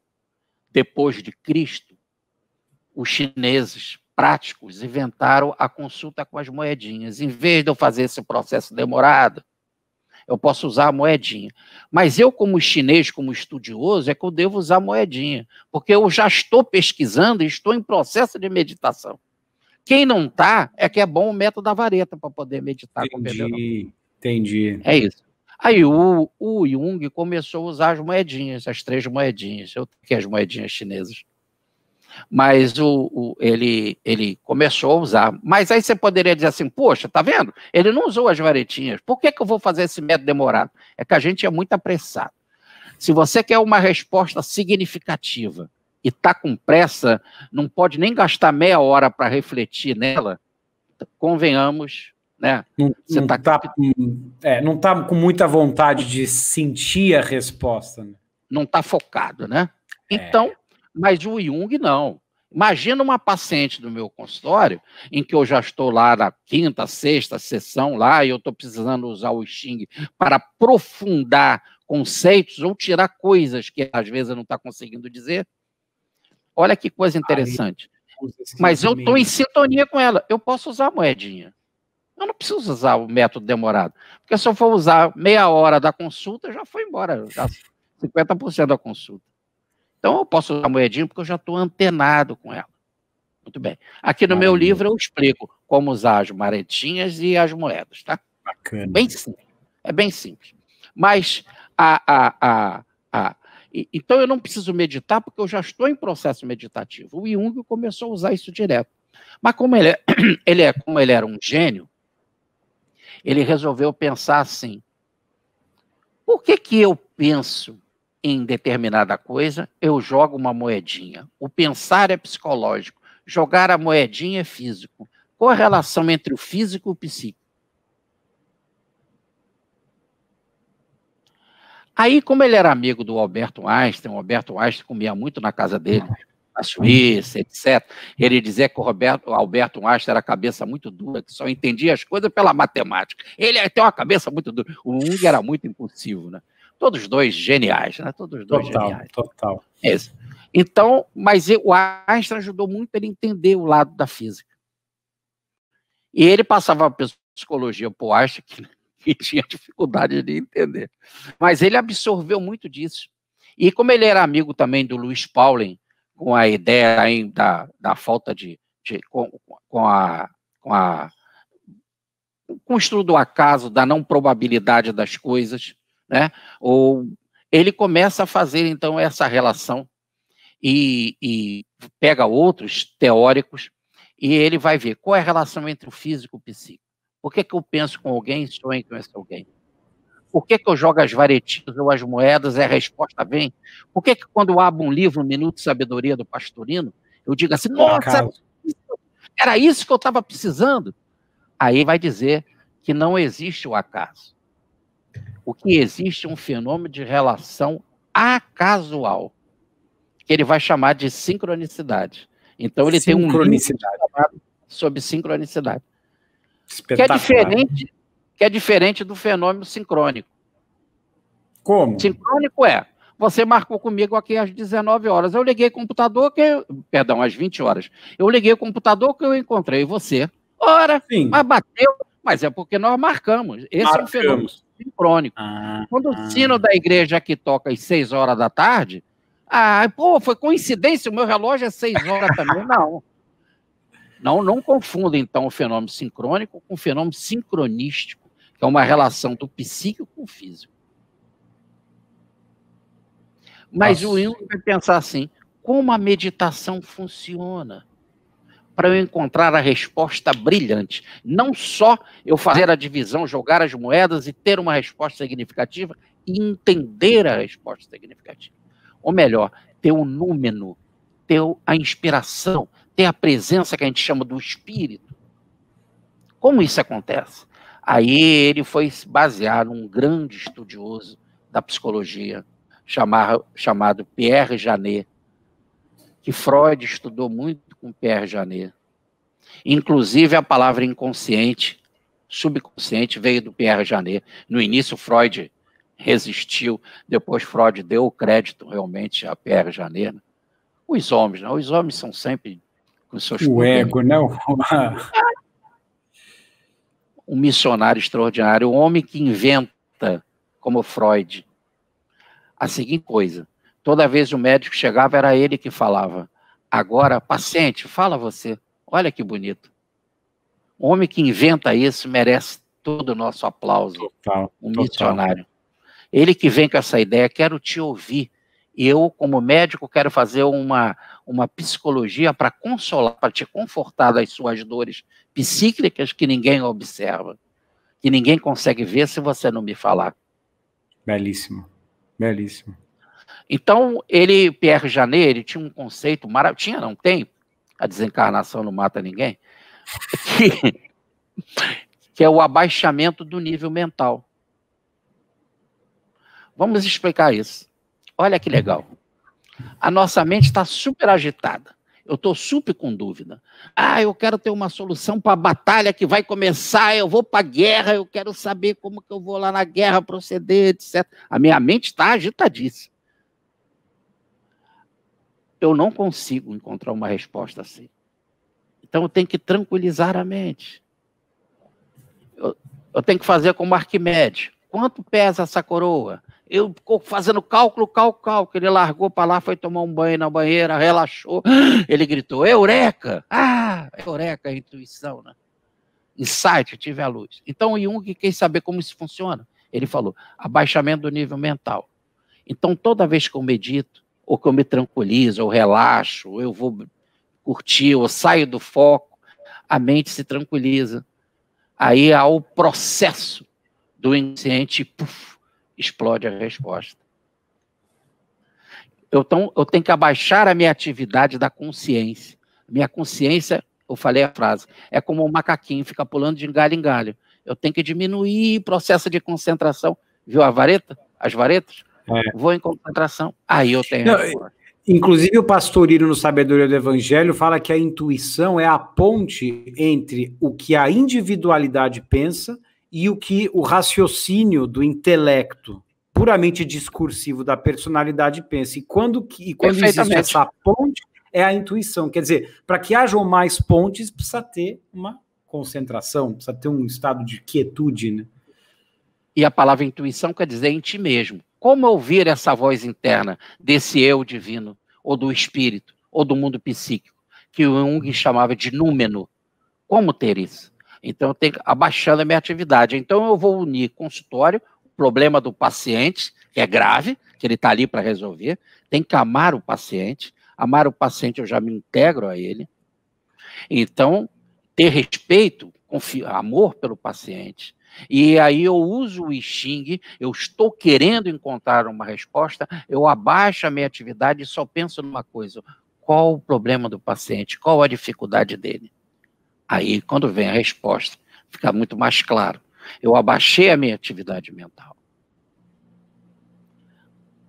depois de Cristo, os chineses práticos inventaram a consulta com as moedinhas. Em vez de eu fazer esse processo demorado, eu posso usar a moedinha. Mas eu, como chinês, como estudioso, é que eu devo usar a moedinha, porque eu já estou pesquisando e estou em processo de meditação. Quem não está, é que é bom o método da vareta para poder meditar. Entendi, entendi. É isso. Aí o, o Jung começou a usar as moedinhas, as três moedinhas. Eu tenho as moedinhas chinesas. Mas o, o, ele, ele começou a usar. Mas aí você poderia dizer assim: poxa, tá vendo? Ele não usou as varetinhas. Por que, que eu vou fazer esse método demorado? É que a gente é muito apressado. Se você quer uma resposta significativa e está com pressa, não pode nem gastar meia hora para refletir nela, convenhamos, né? Não, não tá... Tá, é, não tá com muita vontade de sentir a resposta. Né? Não está focado, né? É. Então, mas o Jung não. Imagina uma paciente do meu consultório, em que eu já estou lá na quinta, sexta sessão lá, e eu estou precisando usar o Xing para aprofundar conceitos ou tirar coisas que às vezes eu não está conseguindo dizer. Olha que coisa interessante. Mas eu estou em sintonia com ela. Eu posso usar a moedinha. Eu não preciso usar o método demorado. Porque se eu for usar meia hora da consulta, já foi embora. Já 50% [laughs] da consulta. Então eu posso usar a moedinha porque eu já estou antenado com ela. Muito bem. Aqui no Maravilha. meu livro eu explico como usar as maretinhas e as moedas, tá? Bacana. Bem simples. É bem simples. Mas a, a, a, a, então eu não preciso meditar porque eu já estou em processo meditativo. O Jung começou a usar isso direto. Mas como ele, é, [clears throat] ele é como ele era um gênio, ele resolveu pensar assim: por que que eu penso em determinada coisa, eu jogo uma moedinha. O pensar é psicológico, jogar a moedinha é físico. Qual a relação entre o físico e o psíquico? Aí, como ele era amigo do Alberto Einstein, o Alberto Einstein comia muito na casa dele, na Suíça, etc. Ele dizia que o, Roberto, o Alberto Einstein era cabeça muito dura, que só entendia as coisas pela matemática. Ele tem uma cabeça muito dura. O Jung era muito impulsivo, né? Todos dois geniais, né? Todos dois total, geniais. Total. Esse. Então, mas o Einstein ajudou muito ele entender o lado da física. E ele passava a psicologia para o Einstein, que, [laughs] que tinha dificuldade de entender. Mas ele absorveu muito disso. E como ele era amigo também do Luiz Pauling, com a ideia aí da, da falta de. de com, com, a, com a. com o estudo do acaso, da não probabilidade das coisas né? Ou ele começa a fazer então essa relação e, e pega outros teóricos e ele vai ver qual é a relação entre o físico e o psíquico. Por que, que eu penso com alguém e sonho com esse alguém? Por que, que eu jogo as varetinhas ou as moedas? É a resposta vem. Por que, que quando eu abro um livro, Minuto de Sabedoria do Pastorino, eu digo assim, nossa, era isso que eu estava precisando? Aí vai dizer que não existe o acaso o que existe é um fenômeno de relação acasual, que ele vai chamar de sincronicidade. Então ele tem um livro sobre sincronicidade. Que é diferente, que é diferente do fenômeno sincrônico. Como? Sincrônico é você marcou comigo aqui às 19 horas. Eu liguei o computador que eu, perdão, às 20 horas. Eu liguei o computador que eu encontrei você. Ora, Sim. mas bateu, mas é porque nós marcamos. Esse é marcamos. é o fenômeno sincrônico. Ah, Quando o sino da igreja que toca às 6 horas da tarde, ah, pô, foi coincidência, o meu relógio é 6 horas também. Não. Não, não confunda, então, o fenômeno sincrônico com o fenômeno sincronístico, que é uma relação do psíquico com o físico. Mas Nossa. o Jung vai pensar assim, como a meditação funciona? para eu encontrar a resposta brilhante. Não só eu fazer a divisão, jogar as moedas e ter uma resposta significativa, e entender a resposta significativa. Ou melhor, ter o um número, ter a inspiração, ter a presença que a gente chama do espírito. Como isso acontece? Aí ele foi basear num grande estudioso da psicologia, chamar, chamado Pierre Janet, que Freud estudou muito com Pierre Janet. Inclusive, a palavra inconsciente, subconsciente, veio do Pierre Janet. No início, Freud resistiu, depois Freud deu o crédito realmente a Pierre Janet. Né? Os homens, não? Né? Os homens são sempre com seus... O ego, né? [laughs] um missionário extraordinário, um homem que inventa, como Freud, a seguinte coisa. Toda vez o médico chegava, era ele que falava. Agora, paciente, fala você. Olha que bonito. O homem que inventa isso merece todo o nosso aplauso. Total, um total. missionário. Ele que vem com essa ideia, quero te ouvir. E eu, como médico, quero fazer uma, uma psicologia para consolar, para te confortar das suas dores psíquicas que ninguém observa, que ninguém consegue ver se você não me falar. Belíssimo, belíssimo. Então, ele, Pierre Janet, ele tinha um conceito maravilhoso, tinha, não tem, a desencarnação não mata ninguém, [laughs] que, que é o abaixamento do nível mental. Vamos explicar isso. Olha que legal. A nossa mente está super agitada. Eu estou super com dúvida. Ah, eu quero ter uma solução para a batalha que vai começar, eu vou para a guerra, eu quero saber como que eu vou lá na guerra proceder, etc. A minha mente está agitadíssima eu não consigo encontrar uma resposta assim. Então eu tenho que tranquilizar a mente. Eu, eu tenho que fazer como Arquimedes. Quanto pesa essa coroa? Eu ficou fazendo cálculo, cálculo, cálculo. Ele largou para lá, foi tomar um banho na banheira, relaxou. [gasps] Ele gritou: Eureka! Ah, Eureka, a intuição, né? Insight, tive a luz. Então, Jung quis saber como isso funciona. Ele falou: abaixamento do nível mental. Então, toda vez que eu medito, ou que eu me tranquilizo, ou relaxo, ou eu vou curtir, ou saio do foco, a mente se tranquiliza. Aí há o processo do inconsciente, puff, explode a resposta. Eu, tão, eu tenho que abaixar a minha atividade da consciência. Minha consciência, eu falei a frase, é como um macaquinho, fica pulando de galho em galho. Eu tenho que diminuir o processo de concentração. Viu a vareta? As varetas? é. vou em concentração, aí eu tenho. Não, inclusive, o pastorino no Sabedoria do Evangelho fala que a intuição é a ponte entre o que a individualidade pensa e o que o raciocínio do intelecto puramente discursivo da personalidade pensa. E quando, e quando existe essa ponte, é a intuição. Quer dizer, para que hajam mais pontes, precisa ter uma concentração, precisa ter um estado de quietude, né? E a palavra intuição quer dizer em ti mesmo. Como ouvir essa voz interna desse eu divino, ou do espírito, ou do mundo psíquico, que o Jung chamava de númeno? Como ter isso? Então, tem abaixando a minha atividade. Então, eu vou unir consultório, o problema do paciente, que é grave, que ele está ali para resolver, tem que amar o paciente. Amar o paciente, eu já me integro a ele. Então, ter respeito, amor pelo paciente, e aí eu uso o Xing, eu estou querendo encontrar uma resposta, eu abaixo a minha atividade e só penso numa coisa: qual o problema do paciente, qual a dificuldade dele? Aí, quando vem a resposta, fica muito mais claro. Eu abaixei a minha atividade mental.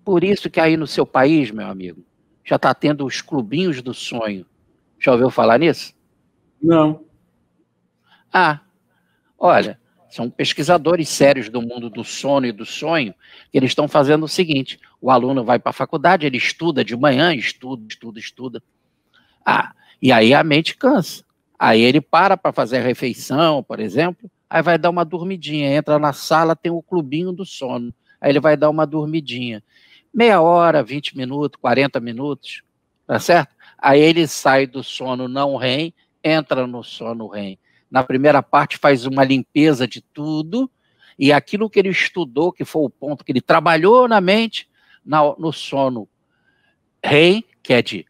Por isso que aí no seu país, meu amigo, já está tendo os clubinhos do sonho. Já ouviu falar nisso? Não. Ah, olha, são pesquisadores sérios do mundo do sono e do sonho, que eles estão fazendo o seguinte: o aluno vai para a faculdade, ele estuda de manhã, estuda, estuda, estuda. Ah, e aí a mente cansa. Aí ele para para fazer a refeição, por exemplo, aí vai dar uma dormidinha, entra na sala, tem o clubinho do sono. Aí ele vai dar uma dormidinha. Meia hora, 20 minutos, 40 minutos, tá certo? Aí ele sai do sono não REM, entra no sono REM na primeira parte faz uma limpeza de tudo, e aquilo que ele estudou, que foi o ponto que ele trabalhou na mente, na, no sono rei que é de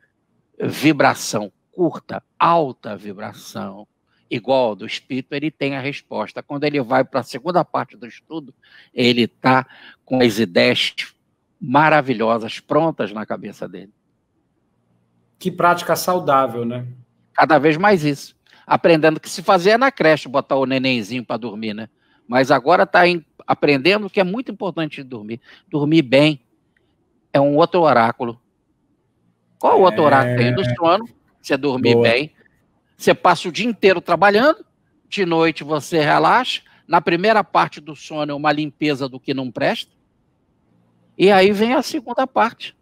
vibração curta, alta vibração, igual ao do espírito, ele tem a resposta. Quando ele vai para a segunda parte do estudo, ele está com as ideias maravilhosas prontas na cabeça dele. Que prática saudável, né? Cada vez mais isso aprendendo que se fazia é na creche botar o nenenzinho para dormir, né? Mas agora está aprendendo que é muito importante dormir. Dormir bem é um outro oráculo. Qual o outro é. oráculo tem do sono? Você dormir Boa. bem. Você passa o dia inteiro trabalhando, de noite você relaxa. Na primeira parte do sono é uma limpeza do que não presta. E aí vem a segunda parte,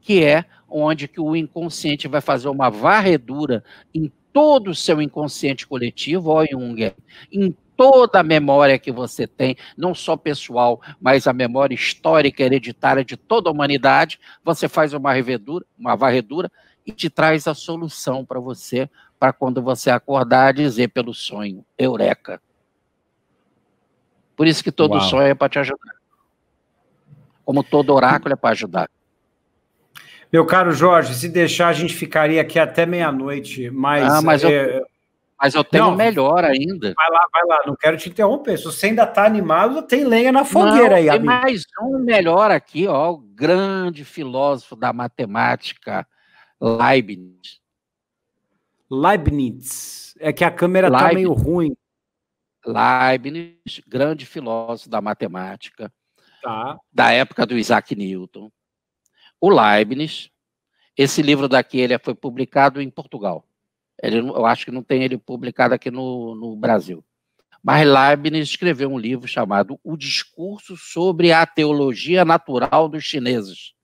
que é onde que o inconsciente vai fazer uma varredura em todo o seu inconsciente coletivo, ó Jung, em toda a memória que você tem, não só pessoal, mas a memória histórica hereditária de toda a humanidade, você faz uma revedura, uma varredura e te traz a solução para você, para quando você acordar dizer pelo sonho, eureka. Por isso que todo Uau. sonho é para te ajudar. Como todo oráculo é para ajudar. Meu caro Jorge, se deixar, a gente ficaria aqui até meia-noite, mas. Ah, mas, é... eu, eh, mas eu tenho não, melhor ainda. Vai lá, vai lá, não quero te interromper. Se você ainda está animado, tem lenha na fogueira não, aí, tem amigo. mais um melhor aqui, ó, o grande filósofo da matemática, Leibniz. Leibniz. É que a câmera está meio ruim. Leibniz, grande filósofo da matemática, tá. da época do Isaac Newton o Leibniz. Esse livro daqui ele foi publicado em Portugal. Ele, eu acho que não tem ele publicado aqui no, no Brasil. Mas Leibniz escreveu um livro chamado O Discurso sobre a Teologia Natural dos Chineses.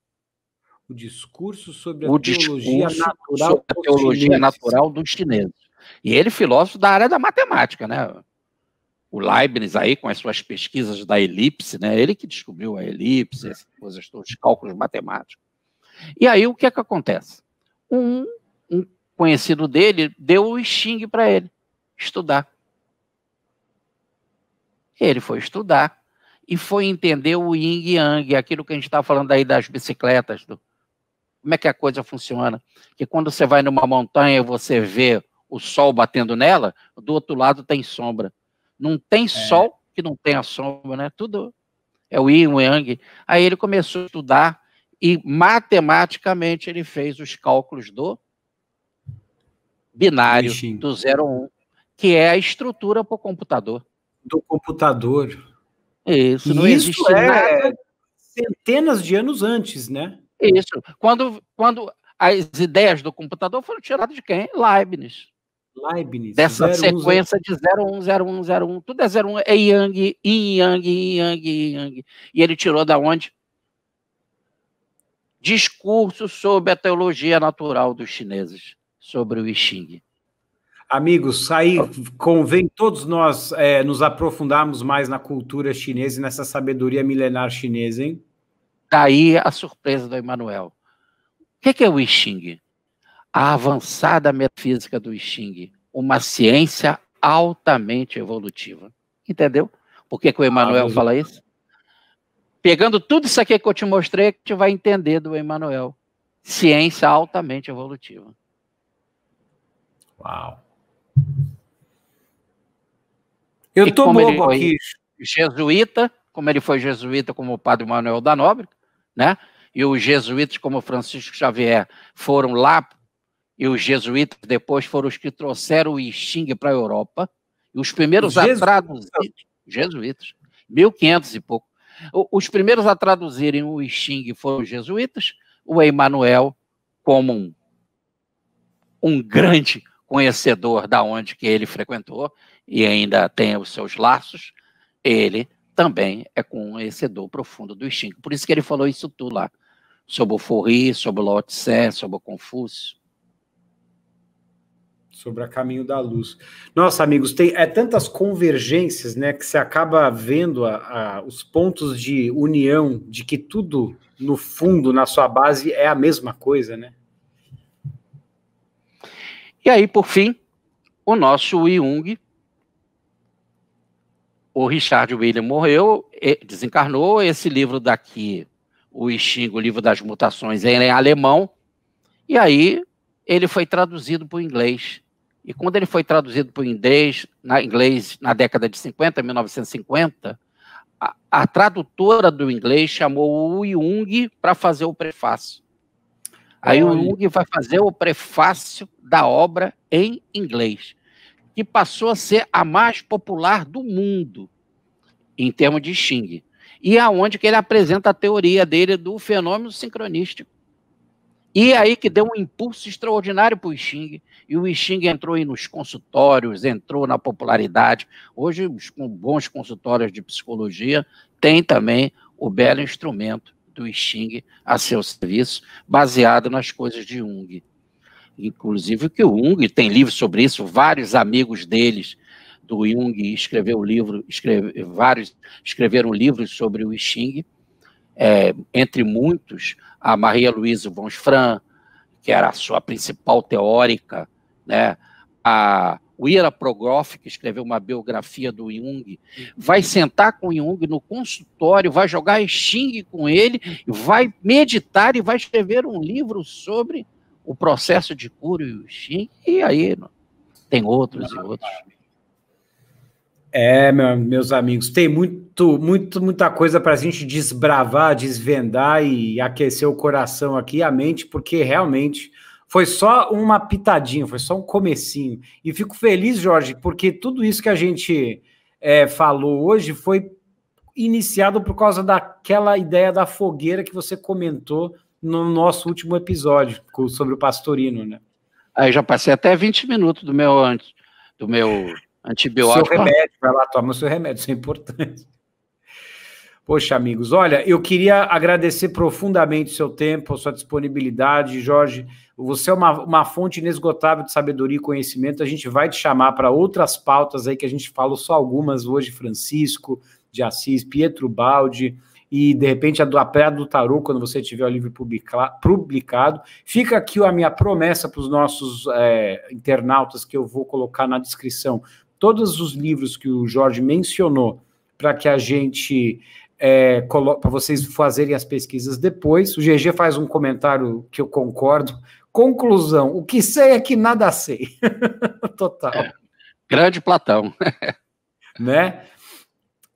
O discurso sobre a, o teologia, natural sobre a teologia natural dos chineses. E ele filósofo da área da matemática, né? O Leibniz aí com as suas pesquisas da elipse, né? Ele que descobriu a elipse, é. essas coisas, os cálculos matemáticos. E aí o que é que acontece? Um, um conhecido dele deu o Xing para ele estudar. Ele foi estudar e foi entender o yin e yang, aquilo que a gente estava tá falando aí das bicicletas, do, como é que a coisa funciona. Que quando você vai numa montanha, você vê o sol batendo nela, do outro lado tem sombra. Não tem é. sol que não tem a sombra, né? Tudo é o yin e o yang. Aí ele começou a estudar e matematicamente ele fez os cálculos do binário Bichinho. do 01, que é a estrutura para o computador. Do computador. Isso, e não isso existe é nada. Centenas de anos antes, né? Isso. Quando, quando as ideias do computador foram tiradas de quem? Leibniz. Leibniz. Dessa 01, sequência um de 01, 01, 01. Tudo é 01. É Yang, Yin, Yang, Yin, Yang, Yang. E ele tirou da onde? discurso sobre a teologia natural dos chineses, sobre o Xing. Amigos, aí convém todos nós é, nos aprofundarmos mais na cultura chinesa e nessa sabedoria milenar chinesa, hein? Daí tá a surpresa do Emanuel. O que é, é o Xing? A avançada metafísica do Xing, uma ciência altamente evolutiva. Entendeu? Por que, que o Emanuel ah, fala isso? Pegando tudo isso aqui que eu te mostrei, que a gente vai entender do Emmanuel. Ciência altamente evolutiva. Uau. Eu estou tô bobo aqui. Jesuíta, como ele foi jesuíta como o padre Manuel da Nóbrega, né? E os jesuítas como Francisco Xavier foram lá e os jesuítas depois foram os que trouxeram o Xing para a Europa. E os primeiros os a jesuítas. jesuítas, 1500 e pouco. Os primeiros a traduzirem o Xing foram os jesuítas, o Emmanuel, como um, um grande conhecedor da onde que ele frequentou e ainda tem os seus laços, ele também é conhecedor profundo do Xing. Por isso que ele falou isso tudo lá, sobre o Forri, sobre o Lao Tse, sobre o Confúcio sobre a caminho da luz. Nossa, amigos, tem é tantas convergências, né, que você acaba vendo a, a, os pontos de união de que tudo no fundo, na sua base, é a mesma coisa, né? E aí, por fim, o nosso Jung, o Richard William morreu, desencarnou. Esse livro daqui, o Xing, o livro das mutações, ele é alemão. E aí ele foi traduzido para o inglês e quando ele foi traduzido para o inglês, na, inglês, na década de 50, 1950, a, a tradutora do inglês chamou o Jung para fazer o prefácio. Aí o Jung vai fazer o prefácio da obra em inglês, que passou a ser a mais popular do mundo em termos de Xing. E aonde é que ele apresenta a teoria dele do fenômeno sincronístico. E aí que deu um impulso extraordinário para o Xing. E o Xing entrou aí nos consultórios, entrou na popularidade. Hoje, os bons consultórios de psicologia têm também o belo instrumento do Xing a seu serviço, baseado nas coisas de Jung. Inclusive que o Jung tem livro sobre isso, vários amigos deles do Jung escreveu livro, escreve, vários escreveram livros sobre o Xing é, entre muitos, a Maria Luísa von Fran, que era a sua principal teórica, né? a Ira Progrof, que escreveu uma biografia do Jung, vai sentar com Jung no consultório, vai jogar xingue com ele, vai meditar e vai escrever um livro sobre o processo de cura e o xingue, e aí tem outros e outros. É, meu, meus amigos, tem muito, muito, muita coisa para a gente desbravar, desvendar e aquecer o coração aqui, a mente, porque realmente foi só uma pitadinha, foi só um comecinho. E fico feliz, Jorge, porque tudo isso que a gente é, falou hoje foi iniciado por causa daquela ideia da fogueira que você comentou no nosso último episódio sobre o pastorino, né? Aí já passei até 20 minutos do meu antes, do meu Antibiótico. Seu remédio, vai lá, toma seu remédio, isso é importante. Poxa, amigos, olha, eu queria agradecer profundamente o seu tempo, a sua disponibilidade, Jorge. Você é uma, uma fonte inesgotável de sabedoria e conhecimento. A gente vai te chamar para outras pautas aí que a gente falou só algumas hoje, Francisco de Assis, Pietro Baldi, e de repente a do Apé do Tarô, quando você tiver o livro publicado. Fica aqui a minha promessa para os nossos é, internautas que eu vou colocar na descrição todos os livros que o Jorge mencionou para que a gente é, para vocês fazerem as pesquisas depois. O GG faz um comentário que eu concordo. Conclusão: o que sei é que nada sei. [laughs] Total. É, grande Platão. [laughs] né?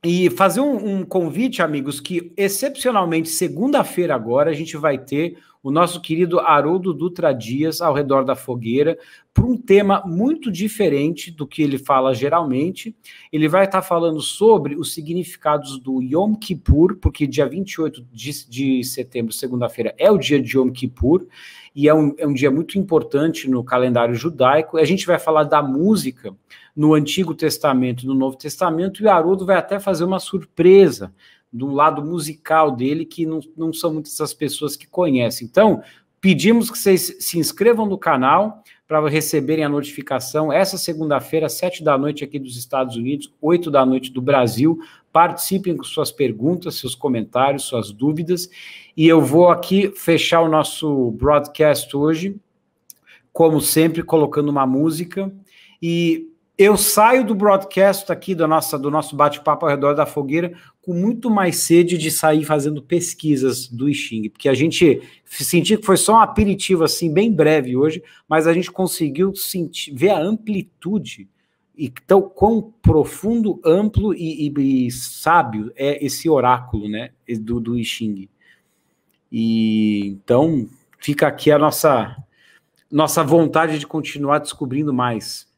E fazer um, um, convite, amigos, que excepcionalmente segunda-feira agora a gente vai ter o nosso querido Haroldo Dutra Dias ao redor da fogueira, para um tema muito diferente do que ele fala geralmente. Ele vai estar falando sobre os significados do Yom Kippur, porque dia 28 de, de setembro, segunda-feira, é o dia de Yom Kippur, e é um, é um dia muito importante no calendário judaico. A gente vai falar da música no Antigo Testamento e no Novo Testamento, e o Haroldo vai até fazer uma surpresa do lado musical dele, que não, não são muitas as pessoas que conhecem. Então, pedimos que vocês se inscrevam no canal para receberem a notificação essa segunda-feira, sete da noite aqui dos Estados Unidos, oito da noite do Brasil. Participem com suas perguntas, seus comentários, suas dúvidas. E eu vou aqui fechar o nosso broadcast hoje, como sempre, colocando uma música. E eu saio do broadcast aqui do, nosso do nosso bate-papo ao redor da fogueira com muito mais sede de sair fazendo pesquisas do Xing, porque a gente sentiu que foi só um aperitivo assim bem breve hoje, mas a gente conseguiu sentir, ver a amplitude então quão profundo, amplo e, e, e sábio é esse oráculo, né, do, do E então fica aqui a nossa nossa vontade de continuar descobrindo mais.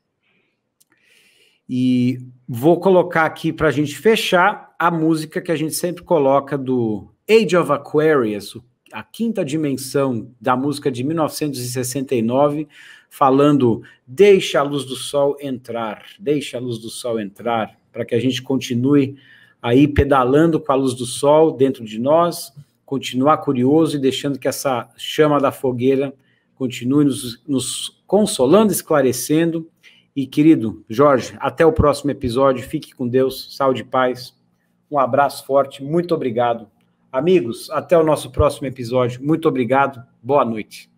E vou colocar aqui para a gente fechar a música que a gente sempre coloca do Age of Aquarius, a quinta dimensão da música de 1969, falando: deixa a luz do sol entrar, deixa a luz do sol entrar, para que a gente continue aí pedalando com a luz do sol dentro de nós, continuar curioso e deixando que essa chama da fogueira continue nos, nos consolando, esclarecendo e querido Jorge, até o próximo episódio. Fique com Deus, saúde e paz. Um abraço forte, muito obrigado. Amigos, até o nosso próximo episódio. Muito obrigado, boa noite.